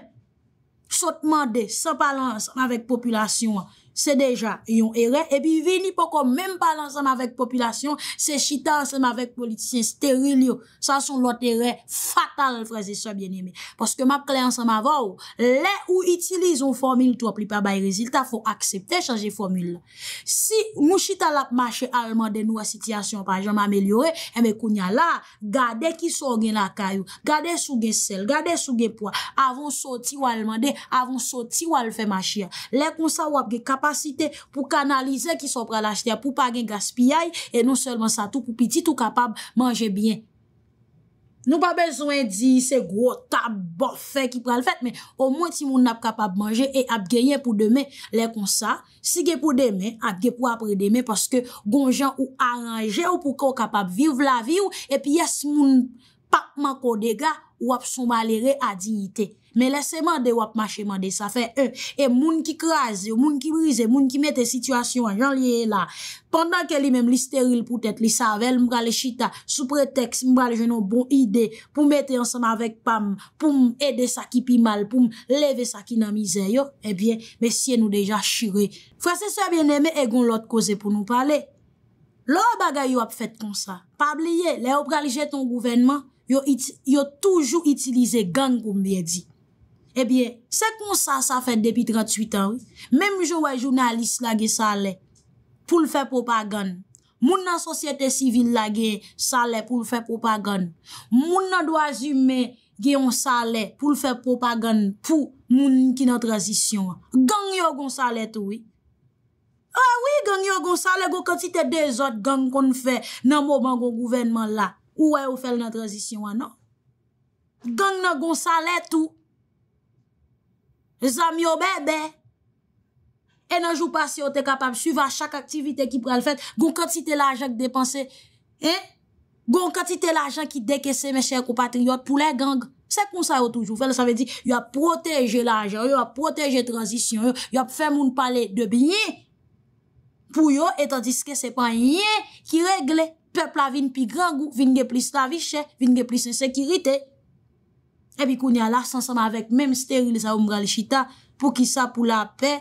S1: sotman de, sa palan ansanman vek populasyon an. se deja yon ere, e pi vini poko menm pale ansanm avek populasyon se chita ansanm avek politisyen sterili yo, sa son lot ere fatal el fraze se bien eme paske map kli ansanm ava ou, le ou itilize yon formule to ap li pa baye rezilta, fo aksepte chanje formule si mou chita lap mache alman de noua sityasyon pa jom amelyore e me kounya la, gade ki sou gen akayou, gade sou gen sel, gade sou gen poua, avon soti wale mande, avon soti wale fè machia, le kon sa wap ge kapa Pou kanalize ki sou pral achete pou pagen gaspiyay E nou selman sa tout pou piti tout kapab manje bien Nou pa bezwen di se gwo tab bofe ki pral fet Men o mwen ti moun ap kapab manje e ap genyen pou deme Lè kon sa, si genye pou deme, ap genye pou ap redeme Paske gon jan ou aranje ou pou kon kapab viv la vi ou E pi yas moun pakman kode ga ou ap sou malere a dignite Me lese mande wap mache mande, sa fe un. E moun ki kraze, moun ki brize, moun ki mette situasyon an jan liye la. Pendan ke li mem li steryl pou tèt, li savel, mbrale chita, sou preteks, mbrale jenon bon ide, pou mbete ansama vek pam, pou m ede sa ki pi mal, pou m leve sa ki nan mize yo, ebyen, eh me siye nou deja shire. Frase sa bien eme e gon lot koze pou nou pale. Lo wap bagay wap fet kon sa, pabliye, le wap galije ton gouvenman, yo toujou itilize gang ou mbiye di. Ebiye, se kon sa, sa fè depi 38 an wè. Mèm jou wè jounalist la ge sale pou l fè propagand. Moun nan sosyete sivil la ge sale pou l fè propagand. Moun nan dwa zime ge yon sale pou l fè propagand pou moun ki nan tranzisyon an. Non? Gang yon gonsale tou wè. A wè, gang yon gonsale go kontite de zot gang kon fè nan mou bangon gouvenman la. Ou wè ou fèl nan tranzisyon an an. Gang nan gonsale tou wè. E zanm yo bebe, e nanjou pa si yo te kapab suyva chak aktivite ki prel fèt, goun katite la ajan ki depanse, e, goun katite la ajan ki dekese me chèk ou patriyot pou le gang. Se kon sa yo toujou fè, la sa ve di, yo ap proteje la ajan, yo ap proteje tranzisyon, yo ap fè moun pale de bi nye pou yo, etan diske se pan nye ki regle, pepla vin pi grangou, vin ge plis la vi chè, vin ge plis se sekirite, Epi kou ni alas ansama vek menm sterylisa ou mga lichita, pou ki sa pou la pe,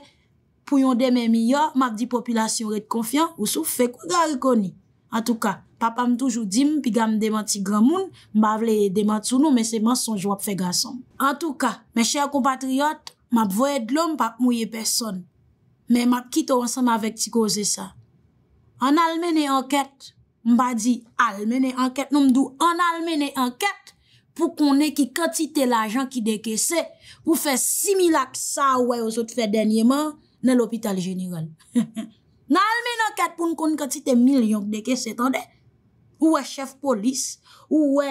S1: pou yon deme miyo, mak di populasyon ret konfyan, ou sou fe kou ga rekoni. An tou ka, papa m toujou dim, pi ga m demanti gran moun, mba vle demanti sou nou, men se mensonj wap fe gasan. An tou ka, men chè a kompatriot, map voye d'lom pa mouye person. Men mak kitou ansama vek ti koze sa. An almeni anket, mba di almeni anket, pou konè ki katite l'ajan ki deke se, pou fè similak sa ouè ou sot fè denyèman, nan l'hôpital jenigon. Nan almen an kat pou nou kon katite milyon ki deke se, tande, ouè chef polis, ouè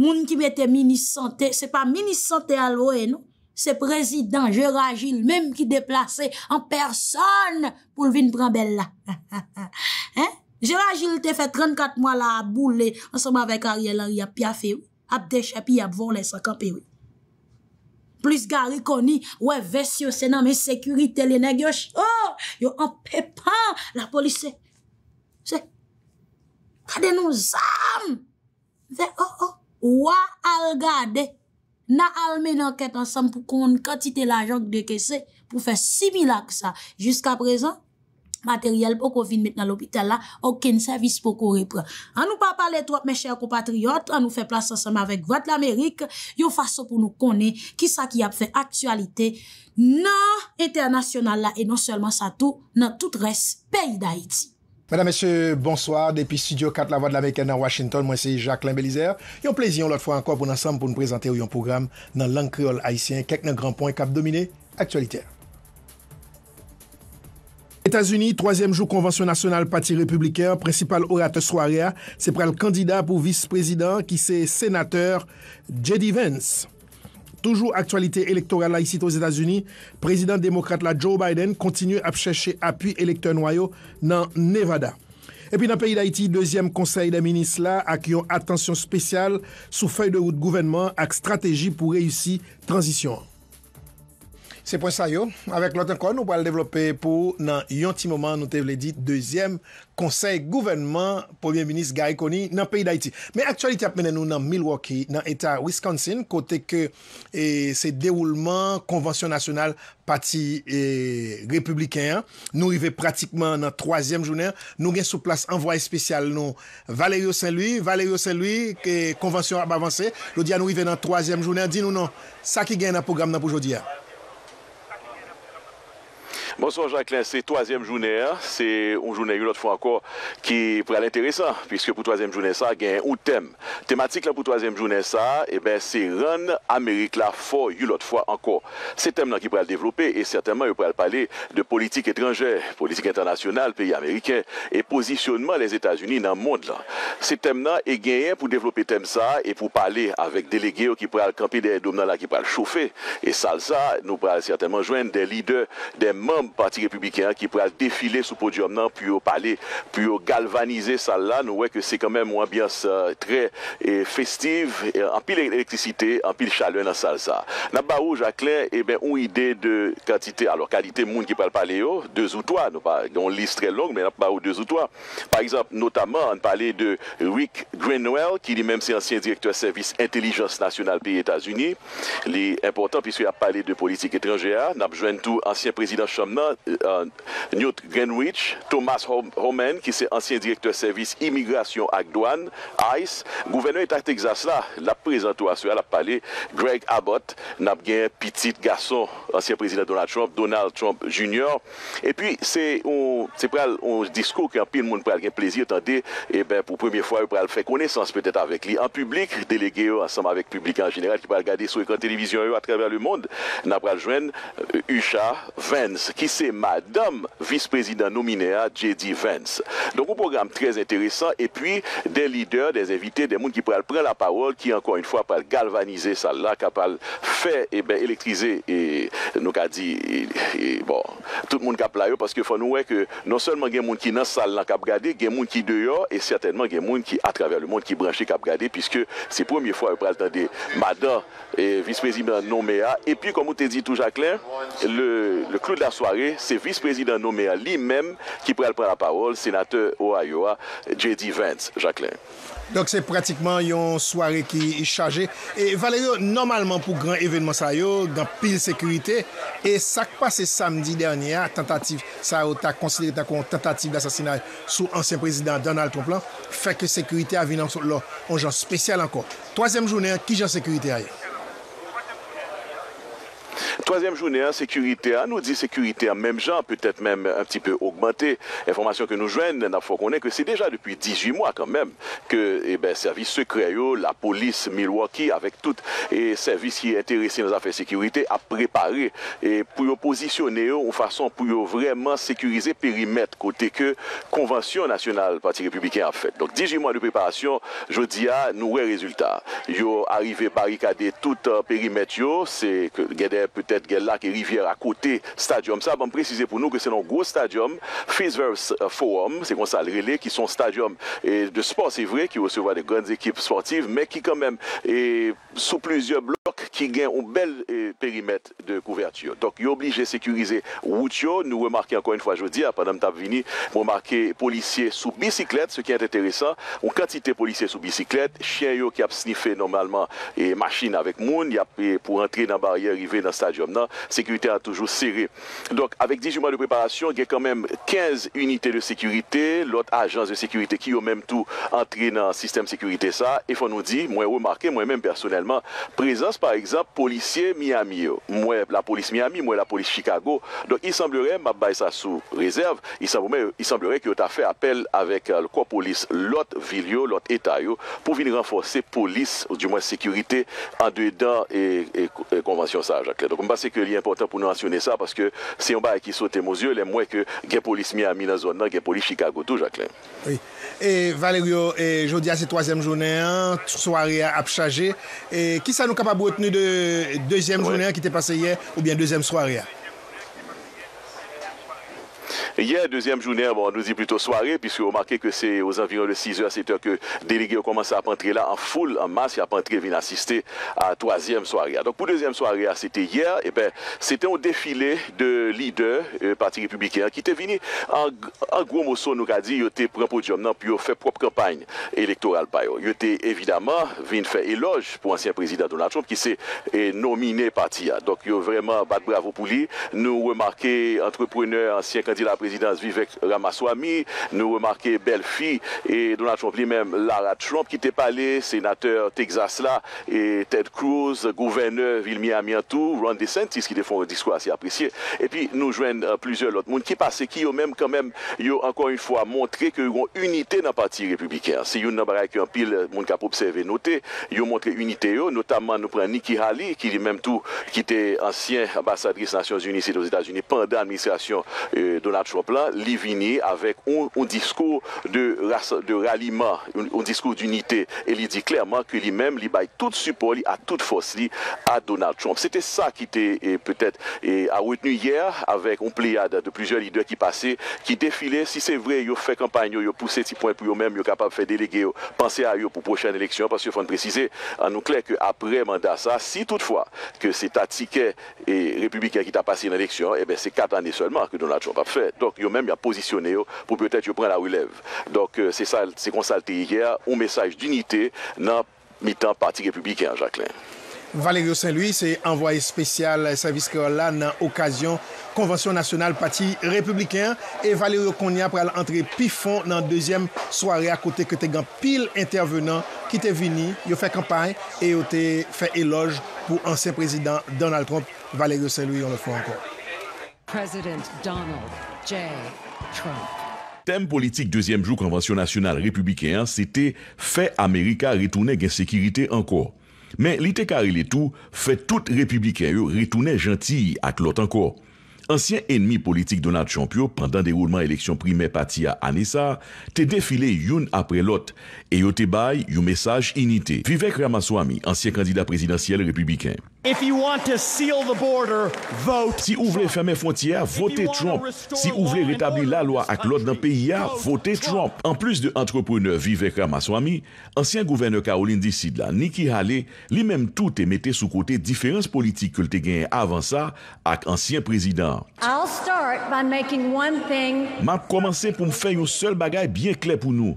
S1: moun ki bete mini-sante, se pa mini-sante alwè nou, se prezident Gérard Gilles, mèm ki deplase en person pou vin pranbella. Ha! Ha! Ha! Jè non, oh, la jil te fè 34 mwa la a boule ansèm avèk a rielan yap pya fè wè, ap de chèp yap von lè sò kampè wè. Plis gà rikoni, wè vè syo sè nan mè sekurite lè nè gyoch, yo an pe pan, la polisè. Kade nou zàm, wè wè al gade, nan al mè nan kèt ansèm pou koun kantite la jan kde kè sè, pou fè simila kwa sa, jysk ap rezan. materyel pou kon vin met nan l'opitel la ou ken servis pou kon repre. An nou pa pale trot me chèr ko patriot, an nou fe plas ansama vek Vat l'Amerik, yon fason pou nou kone, ki sa ki ap fe aktualite nan internasyonal la e non selman sa tou nan tout res peyi d'Haïti.
S2: Mèdam mèsyè, bonsoir, depi Studio 4 la Vat l'Amerikè nan Washington, mwen se Jacques-Lin Belizer. Yon plezi yon lot fwa anko pou nan ansam pou nou prezante ou yon program nan lang kriol haïtien kek nan gran poin kap domine aktualite. Etats-Unis, troasyem jou konwansyon nasyonal pati republikan, prinsipal orate swarya, se pral kandida pou vice-prezident ki se senater J.D. Vance. Toujou aktualite elektoral la isit os Etats-Unis, prezident demokrate la Joe Biden kontinu ap cheshe apuy elektor noyo nan Nevada. Epi nan peyi d'Haiti, dezyem konsey de minis la ak yon atensyon spesyal sou fey de wout gouvenman ak strategi pou reyusi transisyon. Se pon sa yo, avèk lòt an kon, nou pal devlopè pou nan yon ti moman nou te vle dit Dezyem konsey gouvenman, poubyen minis gay koni nan peyi da iti Me aktualite ap mènen nou nan Milwaukee, nan eta Wisconsin Kote ke se derouleman konvansyon nasyonal pati republiken Nou yve pratikman nan troasyem jounen Nou gen sou plas anvoye spesyal nou Valerio sen lui, Valerio sen lui, konvansyon ap avansè Lodi an nou yve nan troasyem jounen Din nou nan, sa ki gen nan program nan pou jodi ya?
S3: Bonsoir Jacqueline, c'est troisième journée. Hein. C'est une journée, une autre fois encore, qui pourrait être intéressante, puisque pour troisième journée, ça, il y un thème. Thématique là, pour troisième journée, ça, eh ben, c'est Run Amérique là fort, une autre fois encore. C'est thème là qui pourrait le développer, et certainement, il pourrait parler de politique étrangère, politique internationale, pays américain, et positionnement des États-Unis dans le monde là. C'est thème là est gagné pour développer thème ça, et pour parler avec délégués qui pourraient le camper des domaines là, qui pourraient le chauffer. Et ça, ça, nous pourrait certainement joindre des leaders, des membres Parti républicain qui pourrait défiler sous podium puis au palais, puis au galvaniser ça là. Nous voyons que c'est quand même une ambiance euh, très festive, en pile électricité, en pile chaleur dans la salle ça. pas Jacqueline, eh bien, une idée de quantité, alors qualité monde qui parle parler, oh, deux ou trois, nous pas une liste très longue, mais eu deux ou trois. Par exemple, notamment, on parlait de Rick Greenwell, qui lui-même c'est ancien directeur service intelligence nationale pays États-Unis. Il est important puisqu'il a parlé de politique étrangère. Nous avons tout ancien président Chambre Euh, Newt Greenwich, Thomas Homan, ki se ansyen direktor servis imigrasyon ak douan, Ais, e. gouvenou etak teksas la, la prezentou aswe al ap pale, Greg Abbott, nap gen pitit gason ansyen prezident Donald Trump, Donald Trump Junior, epi se ou se pral ou disko ki an pin moun pral gen plezir, tante, e eh ben pou premier fwa ou pral fe konesans pe tete avèk li an publik, delege yo ansenm avèk publik an general ki pral gade sou ekon televizyon yo atrever le moun, nap pral jwen euh, Usha Vance, ki c'est Madame vice-président nominée J.D. Vance. Donc, un programme très intéressant et puis des leaders, des invités, des gens qui pourraient prendre la parole, qui encore une fois pourraient galvaniser ça là, qui pourraient faire et eh bien, électriser et nous a dit bon, tout le monde qui là parce que faut nous voir que non seulement il y a des gens qui dans la salle là qui il y a des gens qui dehors et certainement il y a des gens qui à travers le monde qui branché qui regardé puisque c'est la première fois qu'on parle de madame et eh, vice-président Noméa et puis comme vous te dit tout Jacqueline le, le clou de la soirée Se vice-prezident nomé a li mèm ki prel prel a parol, senateur Ohioa, J.D. Vance, Jacqueline.
S2: Donk se pratikman yon soare ki yi chaje. E valè yo normalman pou gran evenman sa yo, dan pil sekurite. E sak pa se samdi dernyan, tentatif sa yo ta konsidere ta kon tentatif l'assasinaj sou ansen prezident Donald Trump lan, fek se sekurite avinan lò, an jan spesyal anko. Toazem jounen, ki jan sekurite a yo?
S3: Troisième journée, en hein, sécurité. à hein, nous dit sécurité, en même genre, peut-être même un petit peu augmenté. Information que nous joignent, il faut qu'on ait que c'est déjà depuis 18 mois quand même que eh bien, service secret, la police Milwaukee, avec tout et services qui est intéressé dans affaires sécurité, a préparé et pour positionner en façon pour vraiment sécuriser périmètre côté que Convention nationale Parti républicain a fait. Donc 18 mois de préparation, je dis à ah, nous résultat. Yo arrivé barricader tout euh, périmètre, c'est que euh, peut-être là et rivière à côté stadium. Ça, bon préciser pour nous que c'est un gros stadium, Fizzverse euh, Forum, c'est comme ça le relais, qui sont stadium et de sport, c'est vrai, qui recevra des grandes équipes sportives, mais qui quand même est sous plusieurs blocs qui gagnent un bel euh, périmètre de couverture. Donc, ils obligé de sécuriser Routio. Nous remarquons encore une fois, je dis, Madame Tabvini, remarquer policiers sous bicyclette, ce qui est intéressant. Une quantité de policiers sous bicyclette, chien qui a sniffé normalement et machine avec moun, y pour entrer dans la barrière, arriver dans stadium nan, sekurite a toujou seri. Donk, avek 18 moun de preparasyon, gen kanmem 15 unitè de sekurite, lot ajans de sekurite ki yo menm tou antre nan sistem sekurite sa, e fon nou di, mwen wou marke, mwen menm personelman, prezans par ekzamp, polisye Miami yo, mwen la polis Miami, mwen la polis Chicago, donk i samblere, mabay sa sou rezerv, i samblere ki yo ta fè apel avek le kwa polis lot vil yo, lot eta yo, pou vin renforse polis, ou di mwen sekurite, an dey dan konvansyon sa, Jacques-Claire. Donk m basè ke li important pou nou ansyonè sa Paske se yon baye ki sote m ozyo Le mwen ke gen polis mi a Minazon nan Gen polis Chicago tou, Jacqueline
S2: E Valerio, jodi a se toazèm jounè Soarye ap chaje Ki sa nou kapab ou etnè de Dezyèm jounè an ki te pase yè Ou bien dezyèm soarye an
S3: Hier, deuxième journée, on nous dit plutôt soirée, puisque vous remarquez que c'est aux environs de 6h à 7h que délégués ont commencé à rentrer là en foule, en masse, et à rentrer, venir assister à la troisième soirée. Donc pour deuxième soirée, ah, c'était hier, et eh ben, c'était un défilé de leaders euh, Parti républicain qui étaient venu en, gros nous a dit, ils étaient podium, non, puis ils fait propre campagne électorale. Ils étaient évidemment venus faire éloge pour l'ancien président Donald Trump qui s'est eh, nominé parti. Ah. Donc ils ont vraiment battu bravo pour lui. Nous remarquons entrepreneurs, anciens candidats, la présidence Vivek Ramaswamy. Nous remarquons Fille, et Donald Trump lui-même, Lara Trump, qui était parlé, sénateur Texas là, et Ted Cruz, gouverneur ville Miami tout, Ron DeSantis, qui défend un discours assez apprécié. Et puis, nous joignent euh, plusieurs autres monde qui passent, qui ont même quand même, ont encore une fois montré qu'ils ont unité dans le Parti républicain. C'est une pas qui un pile, monde cap observé, noté, ils ont montré unité, notamment, nous prenons Nikki Haley, qui est même tout, qui était ancien ambassadrice des Nations Unies et aux États-Unis pendant l'administration de euh, Donald Trump là, est avec un, discours de, ralliement, un, discours d'unité. Et il dit clairement que lui-même, il baille tout support, à toute force, à Donald Trump. C'était ça qui était peut-être à retenu hier avec un pléiade de plusieurs leaders qui passaient, qui défilaient. Si c'est vrai, ils ont fait campagne, ils ont poussé ces points pour eux-mêmes, ils sont capables de faire déléguer, penser à eux pour prochaine élection, parce qu'il faut préciser, en nous clair qu'après mandat, ça, si toutefois que c'est un ticket et républicain qui t'a passé une élection, eh bien c'est quatre années seulement que Donald Trump a fait. Yo mèm ya posisyonè yo pou pwetè yo pren la wilev. Dok euh, se konsalte yè ou mesaj d'unite nan mitan pati republikan, Jacqueline.
S2: Valerio Saint-Louis se envoye spesyal servis karola nan okasyon konvansyon nasyonal pati republikan e Valerio Konya pral antre pifon nan dezyem soare akote kote gan pil intervenan ki te vini yo fè kampay e yo te fè eloj pou ansè prezident Donald Trump, Valerio Saint-Louis.
S3: Tem politik dezyem jou konvansyon nasyonal republiken an, se te fe Amerika retounen gen sekirite anko. Men li te kare li tou, fe tout republiken yo retounen janti ak lot anko. Ansyen enmi politik Donald Jampio, pandan deroulman eleksyon primer pati a Anessa, te defile yon apre lot, e yo te bay yon mesaj inite. Vivek Ramaswami, ansyen kandida presidansyel republiken. Si ou vre ferme frontiya, vote Trump. Si ou vre retabli la lwa ak lot nan peyi ya, vote Trump. En plus de entreprener Vivek Ramaswami, ansyen gouverneur Caroline Dissid la Niki Hale, li menm tout te mette sou kote diferans politik ke lte genye avansa ak ansyen prezident. Ma komanse pou m fe yon sol bagay bien kle pou nou.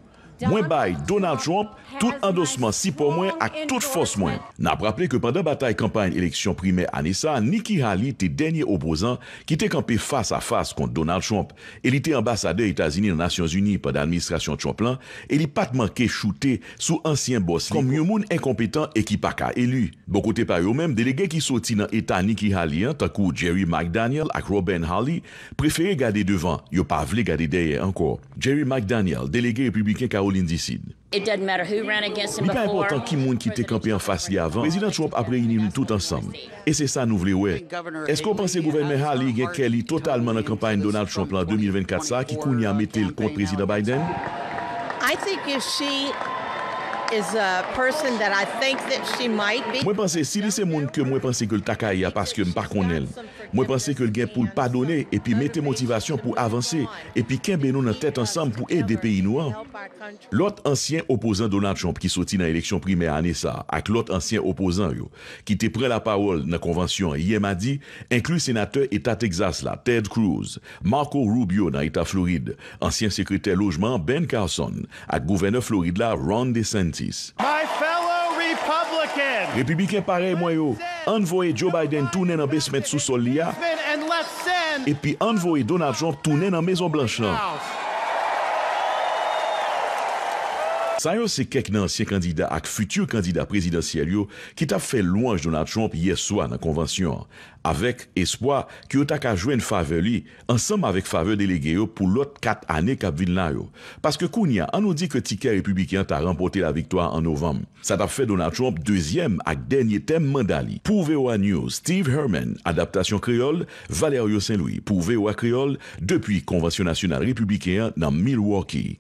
S3: Mwen bay, Donald Trump, tout endosman si pou mwen ak tout fos mwen. Na praple ke pandan batay kampanyen eleksyon primer an esa, Nikki Haley te denye obozan ki te kampe fasa-fasa kont Donald Trump. Elite ambasadeur Etasini nan Asyons Uni padan administrasyon Trump lan, elite patman ke choute sou ansyen boss li. Kom yon moun enkompetan e ki pa ka elu. Bo kote pa yo men, delege ki soti nan eta Nikki Haley an, takou Jerry McDaniel ak Robin Hawley, preferi gade devan, yo pa vle gade deye anko. Jerry McDaniel, delege republiken ka ou lindisid.
S1: Li ka impotant ki
S3: moun ki te kampe en fas li avan, Prezident Trump apre yinil tout ansam. E se sa nou vle we. Esko panse Gouverneur Halle gen Kelly totalman la kampanye Donald Trump lan 2024 sa ki kouni a mette l kont Prezident Biden?...
S4: Mwen
S3: panse, si li se moun ke mwen panse ke l takaye a paske mpar konel, mwen panse ke l gen pou l pa done, e pi mette motivasyon pou avanse, e pi ken benon nan tèt ansam pou e de peyi nouan. Lot ansyen opozant Donald Trump ki soti nan eleksyon prime a Anessa, ak lot ansyen opozant yo, ki te pre la pawol nan konwansyon yemadi, inklu senate etat Texas la Ted Cruz, Marco Rubio nan etat Floride, ansyen sekretèr lojman Ben Carson, ak gouvenor Floride la Ron DeSantis. Republiken parey mwayo, anvoye Joe Biden tounen an Besmetsou Solia epi anvoye Donald Trump tounen an Mezon Blanchon Sa yo se kek nan ansyen kandida ak futur kandida prezidansyel yo ki tap fe louanj Donald Trump yeswa nan konvansyon. Awek espoa ki yo tak a jwen fave li ansam avek fave delege yo pou lot kat ane kapvil na yo. Paske koun ya anou di ke tiket republikyan ta rempote la viktwa an novem. Sa tap fe Donald Trump dezyem ak denye tem mandali. Pou vewa new Steve Herman, adaptasyon kreol, Valerio Saint-Louis pou vewa kreol depi konvansyon nasyonal republikyan nan Milwaukee.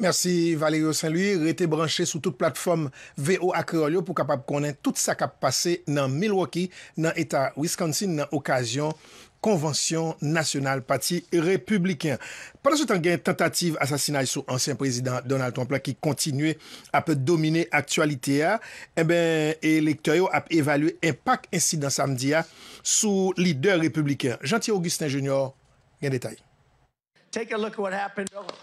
S2: Mersi Valerio Saint-Louis, rete branche sou tout platfom VO Akreolio pou kapap konen tout sa kap pase nan Milwaukee, nan Eta Wisconsin, nan Okasyon, Konvansyon Nasyonal Pati Republiken. Paran sou tan gen tentative asasinaj sou ansyen prezident Donald Trump la ki kontinue ap domine aktualite ya, e eh ben elektor yo ap evalue impak ensi dan samdi ya sou lider republiken. Jantier Augustin Junior, gen detay.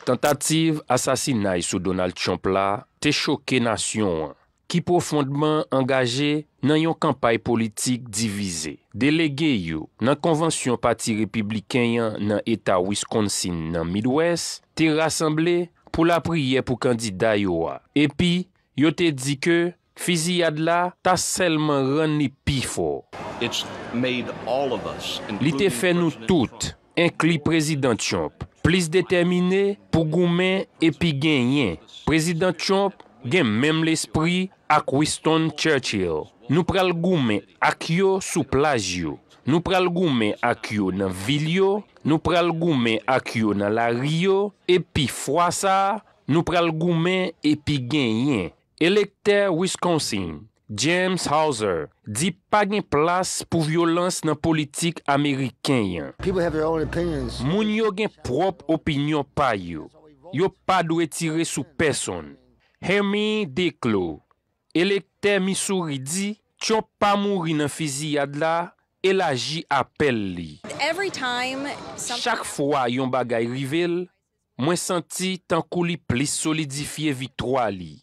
S5: Tentative asasinay sou Donald Chompla te choke nasyon an, ki profondman angaje nan yon kampay politik divize. Delege yo nan konvansyon pati republikanyan nan Eta Wisconsin nan Midwest, te rassemble pou la priye pou kandida yo a. Epi, yo te di ke fizi yad la ta selman ran ni pifo. Li te fè nou toute. Enkli prezident Chomp, plis detemine pou goumen epi genyen. Prezident Chomp gen menm l'espri ak Winston Churchill. Nou pral goumen ak yo sou plaj yo. Nou pral goumen ak yo nan Vilyo. Nou pral goumen ak yo nan la Rio. Epi fwa sa, nou pral goumen epi genyen. Elekter Wisconsin. James Hauser di pa gen plas pou violans nan politik Ameriken yon. Moun yo gen prop opinyon pa yo. Yo pa dwe tire sou person. Hermie Deklo, elekter Misuri di, chon pa mouri nan fizi yad la, elaji apel li. Chak fwa yon bagay rivel, mwen senti tankou li plis solidifiye vitroa li.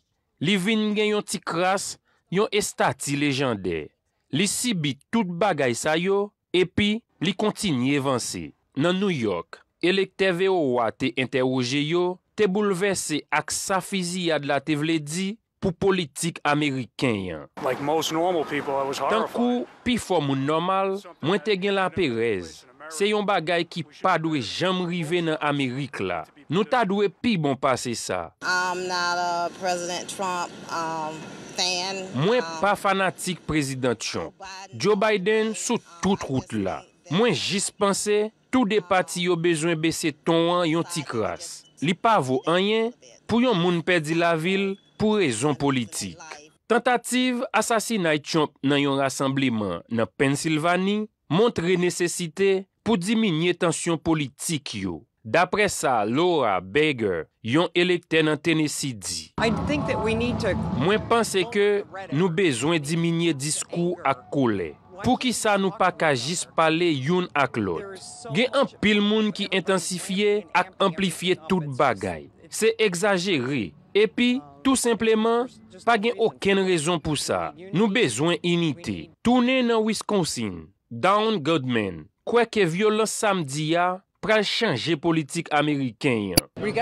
S5: Li vin gen yon ti kras, Yon estati lejande, li sibit tout bagay sa yo, epi li kontinye vansi. Nan New York, elek TVO a te enteroje yo, te bouleverse ak safizi ya dla te vledi pou politik Ameriken yon.
S1: Tankou,
S5: pi formou normal, mwen te gen la perez. se yon bagay ki pa dwe jam rive nan Amerik la. Nou ta dwe pi bon pase sa. Um, Mwen um, pa fanatik prezident Trump. Joe Biden sou tout route la. Mwen jis pense, tou de pati yo bezwen beset ton an yon ti kras. Li pa vo anyen, pou yon moun pedi la vil, pou rezon politik. Tentative asasi Nike Trump nan yon rassembliman nan Pensilvani, montre renesesite... pou diminye tansyon politik yo. Dapre sa, Laura, Baker, yon elekte nan Tennessee D. Mwen pense ke nou bezwen diminye diskou ak koule. Pou ki sa nou pa kajis pale yon ak lot. Gen an pil moun ki intensifiye ak amplifiye tout bagay. Se exageri. Epi, tou simpleman, pa gen oken rezon pou sa. Nou bezwen inite. Tounen nan Wisconsin. Down Godman. kwe ke violon samdi ya pral chanje politik Ameriken yon.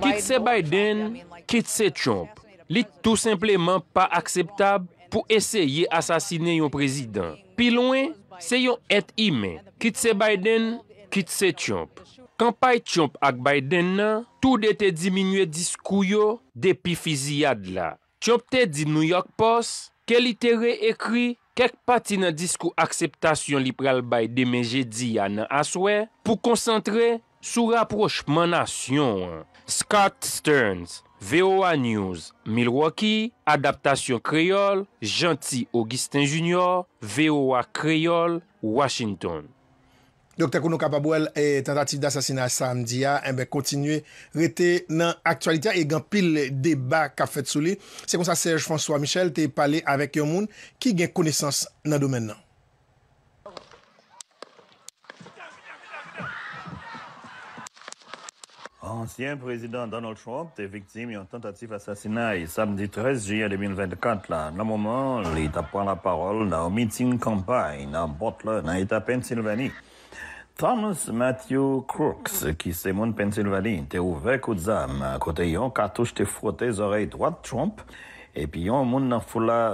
S5: Kitse Biden, kitse Trump. Lit tou simpleman pa akseptab pou esye yon asasine yon prezident. Pi lwen, se yon et ime. Kitse Biden, kitse Trump. Kan pay Trump ak Biden nan, tou dete diminwe diskou yo depi fiziyad la. Trump te di New York Post, ke litere ekri... Kek pati nan disko akseptasyon li pral baye de menje di ya nan aswe pou konsantre sou raprochmanasyon. Scott Stearns, VOA News, Milwaukee, Adaptasyon Creole, Gentil Augustin Jr., VOA Creole, Washington.
S2: Dr. Kounou Kapabouel et tentatif d'assassinat samdi ya, embe kontinue rete nan aktualite ya, e gen pil debat ka fet sou li. Sekon sa Serge François Michel te pale avek yon moun, ki gen kounesans nan domen nan.
S6: Ansyen prezident Donald Trump te viktim yon tentatif asassinat samdi 13 jiyan 2024 la. Nan mouman, li ta pran la parol nan meeting kampay, nan bot la, nan ita pensilvani. Thomas Matthew Crooks, qui s'est mon Pennsylvanie, t'es ouvert coup de côté yon, cartouche t'es frotté les oreilles droite Trump, et puis un moun n'en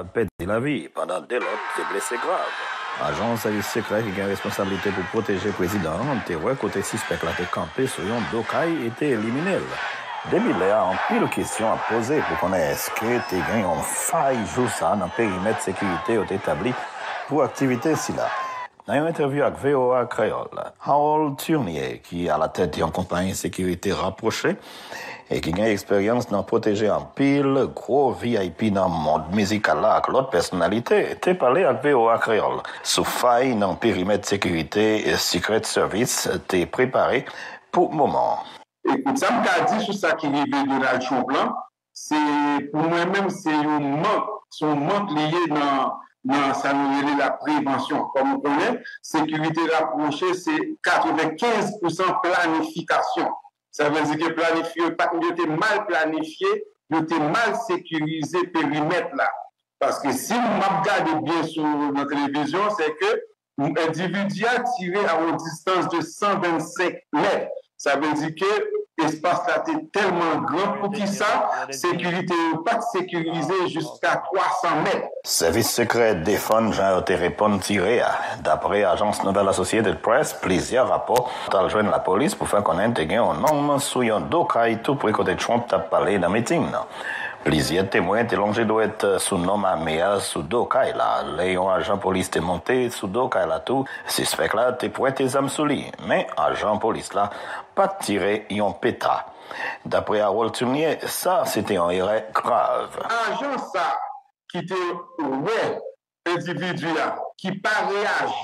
S6: paix de la vie, pendant des lots, est blessé grave. Agence du secret qui a responsabilité pour protéger le président, t'es ouvert côté suspect là, t'es campé sur yon dokaï et t'es éliminé. Débile a en pile question à poser pour connaître est-ce que t'es gagné en faille joue ça dans le périmètre sécurité ou établi pour activité si là. Nan yon interview ak Veo Akreol, Harold Turnier ki a la tèt di an kompanyen sekirite raproche e ki gen eksperyans nan proteje an pil kwo VIP nan moun mizik ala ak lot personalite te pale ak Veo Akreol sou fay nan perimet sekirite sekret servis te prepare pou mouman.
S2: Ekout, sa m ka di sou sa ki revele dal chou
S6: blan se
S2: pou mwen menm se yon moun se yon moun liye nan non, ça nous est la
S7: prévention comme on konen, sécurité rapprochée c'est 95%
S2: planification Ça veut dire que planifiye, pas te mal planifié, yo te mal périmètre là, parce que si on map regardé bien sur la télévision c'est que individu a tiré à une distance de 125
S7: mètres
S8: ça veut dire que espase la te telman grop pou ti sa, sekurite ou pat, sekurize jusqu'a 300 mè.
S6: Servis sekre defon jen ou te repon tire a. Dapre ajans nou dal asosye del pres, plizia rapor tal jwen la polis pou fè kon entegyen ou nanman sou yon do kajitou pou ekote chwant ap pale nan metin nan. Plusieurs témoins de doit euh, sous nom Méa, sous dos Kaila. L'agent agent police est monté sous dos Kaila tout. Suspect là t'es pointé âmes sous lui. Mais l'agent police là, pas tiré yon péta. D'après Harold Tournier, ça c'était un erreur grave.
S8: Agent ça, qui te ouais, individu là,
S2: qui pas réagi,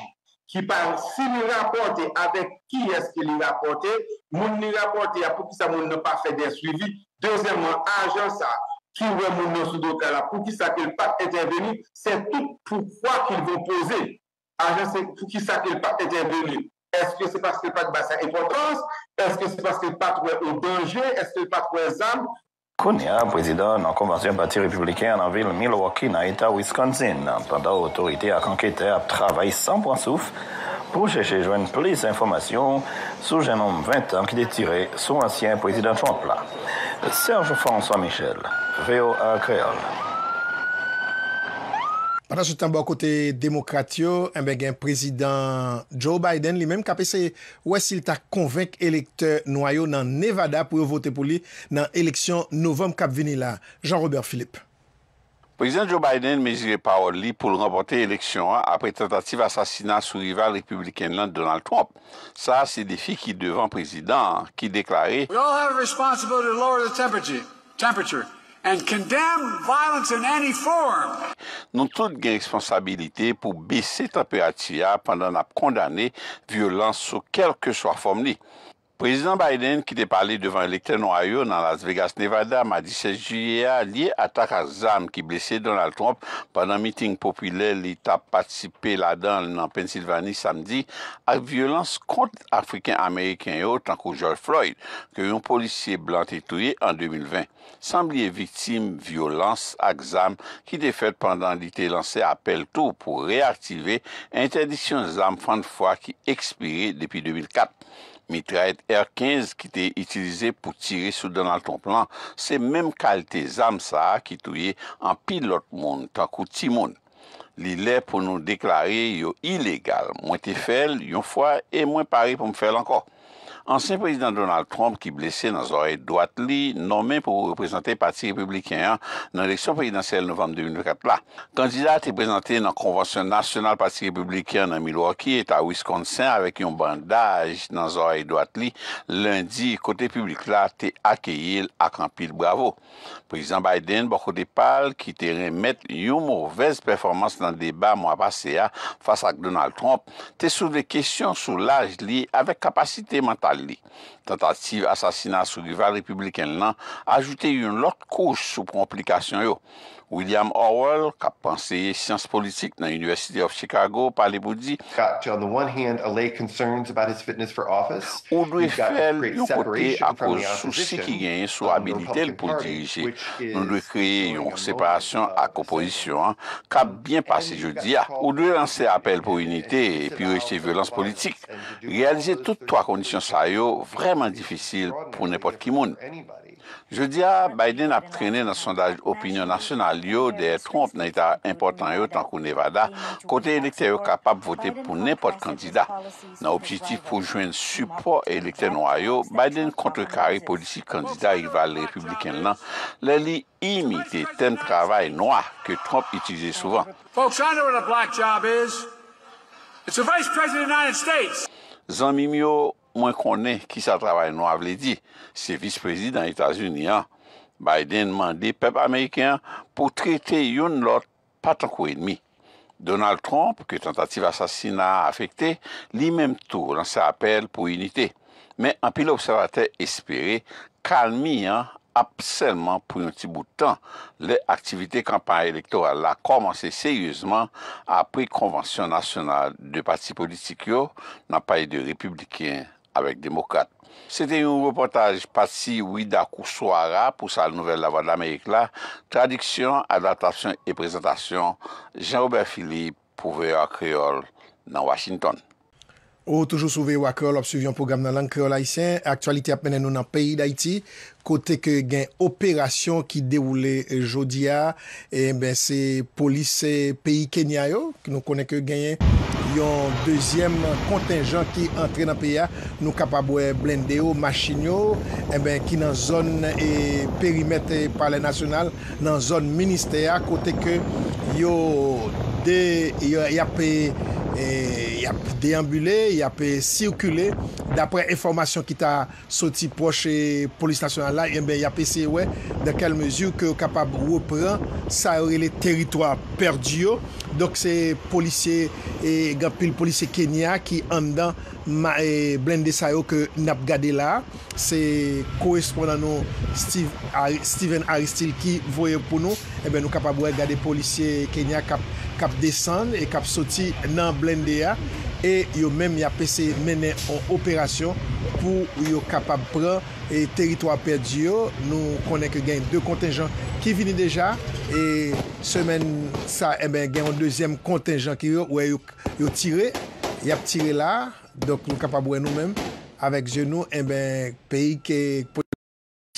S2: qui par si nous avec qui est-ce qu'il nous rapporter, nous nous à pour que ça ne n'a pas fait des suivis. Deuxièmement, agent ça, qui veut mon sous pour qui ça qu'il pas intervenu c'est tout pourquoi qu'ils vont poser. Ah, pour qui ça qu'il pas intervenu Est-ce que c'est parce qu'il n'y a pas de importance? Est-ce que c'est parce qu'il n'y a pas de au danger? Est-ce qu'il pas de
S6: aux président de Convention du Parti républicain en ville Milwaukee, dans l'État Wisconsin, pendant l'autorité à enquêter à travailler sans point souffle pour chercher joindre plus d'informations sur un homme 20 ans qui est tiré son ancien président Trump. Là. Serge-François Michel, VOA Creole.
S2: Pata sou tambou akote demokratyo, embè eh gen prezident Joe Biden li mèm kapese wè sil ta konvek elekte noyo nan Nevada pou yo vote pou li nan eleksyon novem kap vini la. Jean-Robert Philippe.
S8: Président Joe Biden mezire par li pour remporter l'élection hein, après tentative d'assassinat sous rival républicain Donald Trump. Ça, c'est des ki qui président qui qui We all have a responsibility to lower the temperature, temperature and condemn violence in any form. Nou tout gen responsabilité pour baisser température pendant la condamné violence, sous quelque soit la Président Biden qui était parlé devant l'électeur nou dans dans Las Vegas, Nevada, ma 17 juillet, a à l'attaque à zam qui blessait Donald Trump pendant pandan miting populaire, li participé patisipe la dan nan violence contre ak violans kont et autres, yo tankou George Floyd que un policier blanc te touye en 2020. Sambliye victime violence ak zam qui te pendant pandan lancé te lanse apel pour réactiver l'interdiction de zam qui fwa depuis ekspire 2004. Mitra et R-15 ki te itilize pou tire soudan al ton plan se menm kalte zam sa ki touye an pilot moun takou ti moun. Li le pou nou deklare yo ilegal mwen te fel yon fwa e mwen pare pou mwen fel ankor. Anseyn prezident Donald Trump ki blese nan zorey doat li, nomen pou reprezenter pati republikan nan eleksyon prezidentsel novem 2014 la. Kandida te prezenter nan konvansyon nasyonal pati republikan nan Milwaukee et a Wisconsin avek yon bandaj nan zorey doat li, lundi kote publik la te akeyil akranpil bravo. Prezident Biden bako te pal ki te remet yon mouvez performans nan deba mwa pase ya fasa ak Donald Trump te sou de kesyon sou laj li avek kapasite mental. عندي tentative asasinat sou li val republikan nan, ajoute yon lak kous sou komplikasyon yo. William Orwell, kap panseye sians politik nan Universite of Chicago, pale boudi, ou dwe fèl yon kote akos sou se ki genye sou abilitel pou dirije. Nou dwe kreye yon separasyon ak oposisyon, kap bien pase jodi ya. Ou dwe lanse apel pou unité, epi rejte violans politik. Realize tout to ak kondisyon sa yo, vremen. man difisil pou nepot ki moun. Je di a, Biden ap trene nan sondaj opinyon nasyon al yo de Trump nan ita important yo tankou Nevada, kote elekter yo kapap vote pou nepot kandida. Nan objitif pou jwen suport elekter nou a yo, Biden kontre kari politik kandida rival republikan nan le li imi de ten travay nou a ke Trump itize souvan. Zan mimyo Moi, qui qui sa travaille. nou dit, hein. dit, le vice président états unis Biden peuple américain pour traiter une yon pas tant ennemi. Donald Trump, que tentative assassinat affecté, lui même tourne tout se appel pour unité. pilote observateur l'observateur espéré espere, hein, absolument pour un petit bout de temps. les activités campagne électorale commencé sérieusement sérieusement la Convention nationale de partis politiques n'a pas eu de Républicains avec Démocrate. C'était un reportage parti Wida Koussoara pour sa nouvelle La Voix d'Amérique là. Traduction, adaptation et présentation Jean-Robert Philippe pour Créole dans Washington.
S2: Ou toujou souve wakor lop suivyon program nan lankreol Haitien. Aktualite apene nou nan peyi d'Haiti. Kote ke gen operasyon ki dewoule jodi a. E ben se polis peyi Kenya yo. Ki nou konen ke gen yon dezyem kontingen ki entre nan peyi a. Nou kapabwe blende yo, machin yo. E ben ki nan zon e perimetre pale nasyonal. Nan zon minister a. Kote ke yo de, yo yapi... E, y ap deambule, y ap sirkule, dapre informasyon ki ta soti proche polis nasyonal la, y ap sewe da kel mezur ke w kapab wopran sa yore le teritwa perdi yo, dok se polisye e gapil polisye Kenya ki andan blende sa yo ke nap gade la se korespondan nou Steven Aristil ki voye pou nou, e eh ben w kapab w gade polisye Kenya kap kap desan e kap soti nan blen de ya, e yo menm ya pese menen an operasyon pou yo kapab pran e teritwa perdi yo, nou konen ke geny de kontenjan ki vini deja, e semen sa en ben geny an dezyen kontenjan ki yo, ou e yo tire, yap tire la, dok nou kapab wè nou menm, avèk zyon nou en ben peyi ke...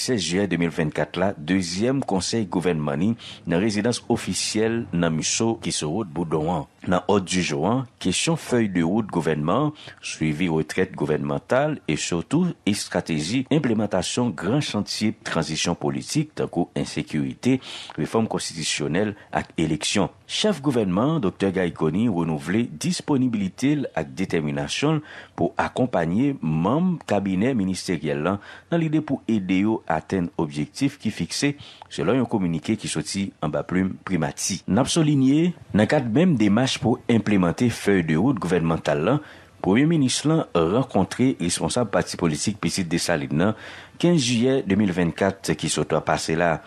S9: 16 juay 2024 la, Dezyem konsey gouvenmanin nan rezidans ofisyel nan miso ki se wot Boudouan. nan hot di jouan, kesyon fey de ou de gouvenman, suivi retret gouvenmental, e sotou e strateji, implementasyon gran chantier, transisyon politik, tankou ensekurite, reform konstisyonel ak eleksyon. Chef gouvenman Dr. Gayconi renouvle disponibilite ak determinasyon pou akompanyen mamb kabine ministeriel lan nan lide pou ede yo aten objektif ki fikse, selo yon komunike ki soti an ba ploum primati. Napsoliniye, nan kat mèm dema pou implemente fey de route gouvernmental lan, pou yon menis lan renkontre responsable pati politik pisit de sa lignan 15 juyèr 2024 ki sotwa pase la.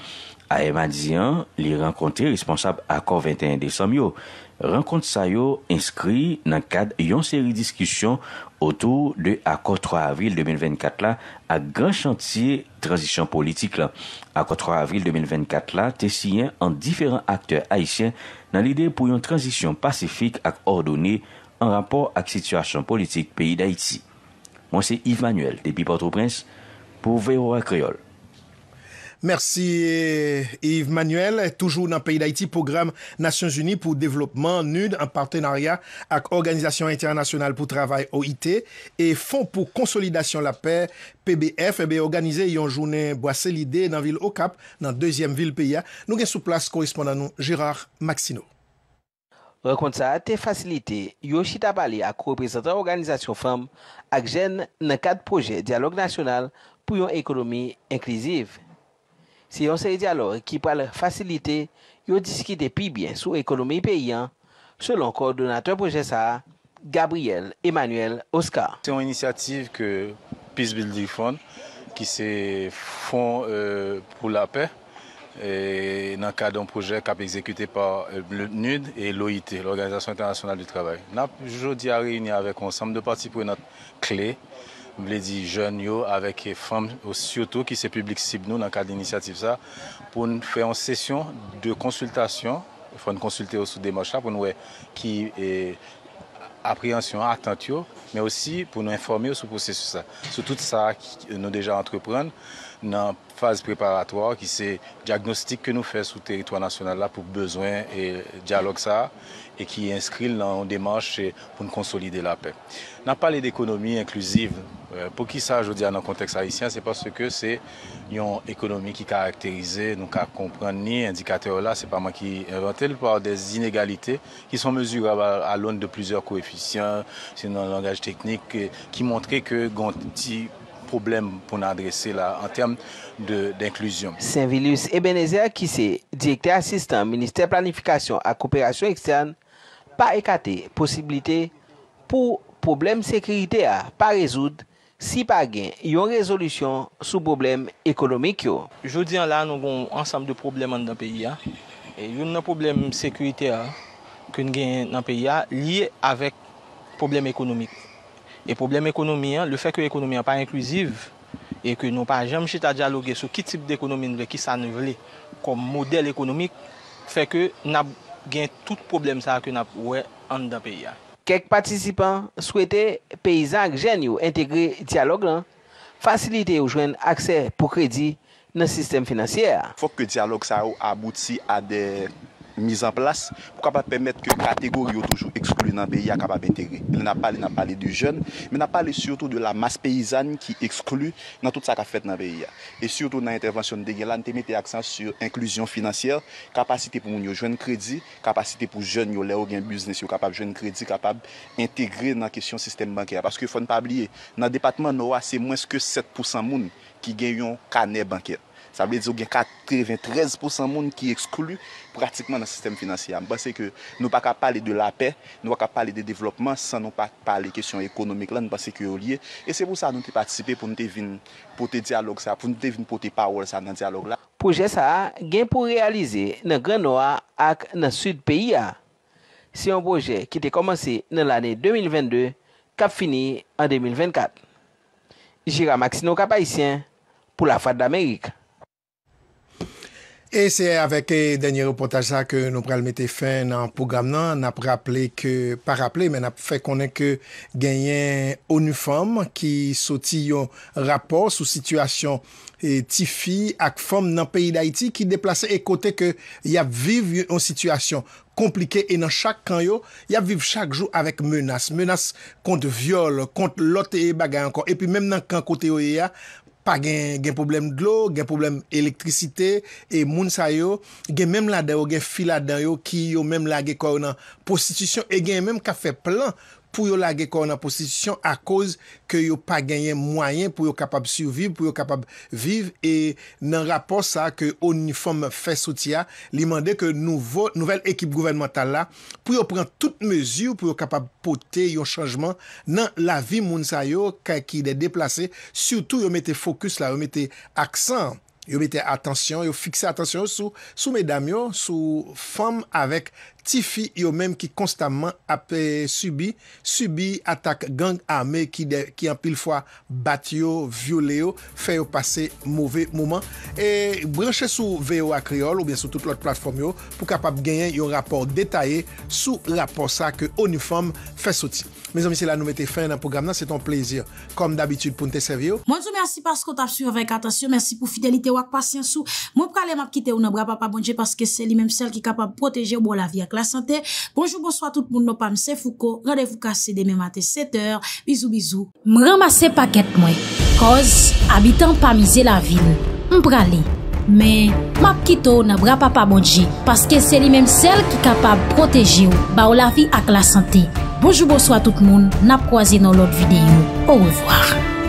S9: A Eman Diyan, li renkontre responsable akor 21 desanm yo. Renkont sa yo inskri nan kad yon seri diskusyon otou de akor 3 avril 2024 la ak gran chantier transisyon politik la. Akor 3 avril 2024 la te siyen an diferent akter haisyen nan lide pou yon transisyon pasifik ak ordone an rapor ak sityasyon politik peyi d'Haiti. Mwen se Yves Manuel, tepi Port-au-Prince, pou Veyora Creole.
S2: Mersi eh, Yves Manuel, toujou nan peyi d'Haiti, program Nasyons Uni pou developman nud an partenarya ak Organizasyon Internasyonal pou Travay OIT e fon pou konsolidasyon la pey PBF e eh beyo ganize yon jounen boase lide nan vil Okap, nan deyzyem vil peya. Nou gen sou plas korespondan nou, Gérard Maxineau.
S4: Rekontsa te fasilite, Yoshita Bali ak reprezentan Organizasyon Fem ak jen nan kat proje Dialogue Nationale pou yon ekonomi inkriziv. Si yon se edi alor ki pale fasilite, yon diskite pi bien sou ekonomi peyen, selon ko ordonateur proje
S7: sa Gabriel Emmanuel Oscar. Se yon inisiativ ke Peace Building Fund ki se fon euh, pou la pe, e, nan ka don proje kap ekzekute par euh, NUD et l'OIT, l'Organizasyon Internationale du Travail. Nan jou di a reyuni avek, on sanm de pati pou yon kley, je dit jeunes avec les femmes, surtout qui se public cible nous dans le cadre d'initiative ça, pour nous faire une session de consultation, pour nous consulter des démarche pour nous qui e appréhension, attention, mais aussi pour nous informer sur processus, sur tout ça que nous déjà entreprendre. nan faze preparatoi ki se diagnostik ke nou fè sou teritwa nasyonal la pou bezwen e diyalog sa e ki inskril nan ou demanche pou nou konsolide la pe. Nan pale d'ekonomi inklusiv, pou ki sa jodi an nan konteks haitian, se pas se ke se yon ekonomi ki karakterize nou ka kompran ni indikater la, se pa man ki inventel pou a des inegalite ki son mezur alon de plizor koeficyen se nan langaj teknik ki montre ke ganti pou nan adrese la an term de d'inklusyon.
S4: Saint-Vilus Ebenezer ki se direktèr asistan Ministèr planifikasyon a kooperasyon ekstern pa ekate posibilite pou problem sekurite a pa rezoud si pa gen yon rezolusyon sou problem ekonomik yo. Jodi an la nou gon ansam de problem an nan peyi a e yon nan problem sekurite a ke nou gen nan peyi a liye avèk problem ekonomik yo. E problem ekonomi an, le fek yo ekonomi an pa inkluziv, e ke nou pa jem chita diyaloge sou ki tip de ekonomi nou ve ki sa nivle kom model ekonomik, fek yo nap gen tout problem sa ke nap we an da peyi an. Kek patisipan swete peyizan gen yo entegre diyalog lan, fasilite yo jwen akse pou kredi nan sistem
S7: finansyer. Fok ke diyalog sa yo abouti a de ekonomi, Mise en plas pou kapap pemet ke kategori yo toujou eksklu nan beya kapap entegre. El nan pale nan pale de jen, men nan pale surtout de la mas peyizan ki eksklu nan tout sa ka fet nan beya. Et surtout nan intervensyon de gen lan te mete aksan sur inklusyon finansyel, kapasite pou moun yo jen kredi, kapasite pou jen yo le ou gen biznes yo kapap jen kredi, kapap entegre nan kesyon sistem bankere. Paske foun pa bliye, nan departement nou a se mwens ke 7% moun ki gen yon kane bankere. Sa ble di yo gen 4, 23% moun ki eksklu pratikman nan sistem finansiyan. Bas se ke nou pa ka pale de lape, nou pa ka pale de devlopman, san nou pa pale kesyon ekonomik lan, nou pa se ke yo liye. E se pou sa nou te patisipe pou nou te vin pote diyalog sa, pou nou te vin pote power sa nan diyalog la.
S4: Poje sa gen pou realize nan Grenoa ak nan Sud-Peya. Se yon poje ki te komanse nan lane 2022, kap fini an 2024. Jira Maxino Kapayisyen, pou la fad d'Amerik.
S2: E se avek e denye reportaj sa ke nou pral mette fe nan pougam nan, nap rapple ke, pa rapple, men ap fe konen ke genyen onu fam, ki soti yon rapor sou situasyon ti fi ak fam nan peyi da iti, ki deplase e kote ke yap viv yon situasyon komplike, e nan chak kan yo, yap viv chak jou avek menas, menas kont vyole, kont lote bagay anko, e pi menm nan kan kote yo ye ya, pa gen problem glo, gen problem elektrisite, e moun sa yo, gen menm la den yo, gen fil la den yo, ki yo menm la gen kor nan prostitusyon, e gen menm ka fe plan prostitusyon. pou yo lage koronapostitisyon a koz ke yo pa genyen mwayen pou yo kapab suivi, pou yo kapab viv, e nan rapor sa ke uniform fesoutiya, li mande ke nouvel ekip gouvernemental la, pou yo pren tout mezyou pou yo kapab pote yon chanjman nan la vi mounsa yo, kakil de deplase, sou tou yo mette fokus la, yo mette aksan, yo mette atensyon, yo fikse atensyon sou medam yo, sou fom avèk, Tifi yo menm ki konstanman apè eh, subi, subi atak gang amè ki an pil fwa bati yo, viole yo, fè yo pase mouvè mouman. E brenche sou veyo akriol ou bensou tout lòt platform yo pou kapap genyen yo rapor detaye sou rapor sa ke onifom fè soti. Mezou misi la nou mette fè nan program nan, se ton plezir. Kom d'abitud pou nte sèvi yo.
S1: Moun sou mènsi pasko tap su yon vek atasyon, mènsi pou fidelite wak pasyen sou. Moun pou kalè map ki te ou nan bra pa pa bonje paske se li menm sel ki kapap proteje ou bo la viat. la sante. Bonjou bonso a tout moun nou pa mse fouko. Radevou kase deme matè setèr. Bizou, bizou. M ramase paket mwen. Koz abitan pa mize la vil. M prali. Men, ma pkito na bra pa pa bodje. Paske se li menm sel ki kapab proteji ou ba ou la vi ak la sante. Bonjou bonso a tout moun. Nap kwa zi nou lot videyo. Ou revoar.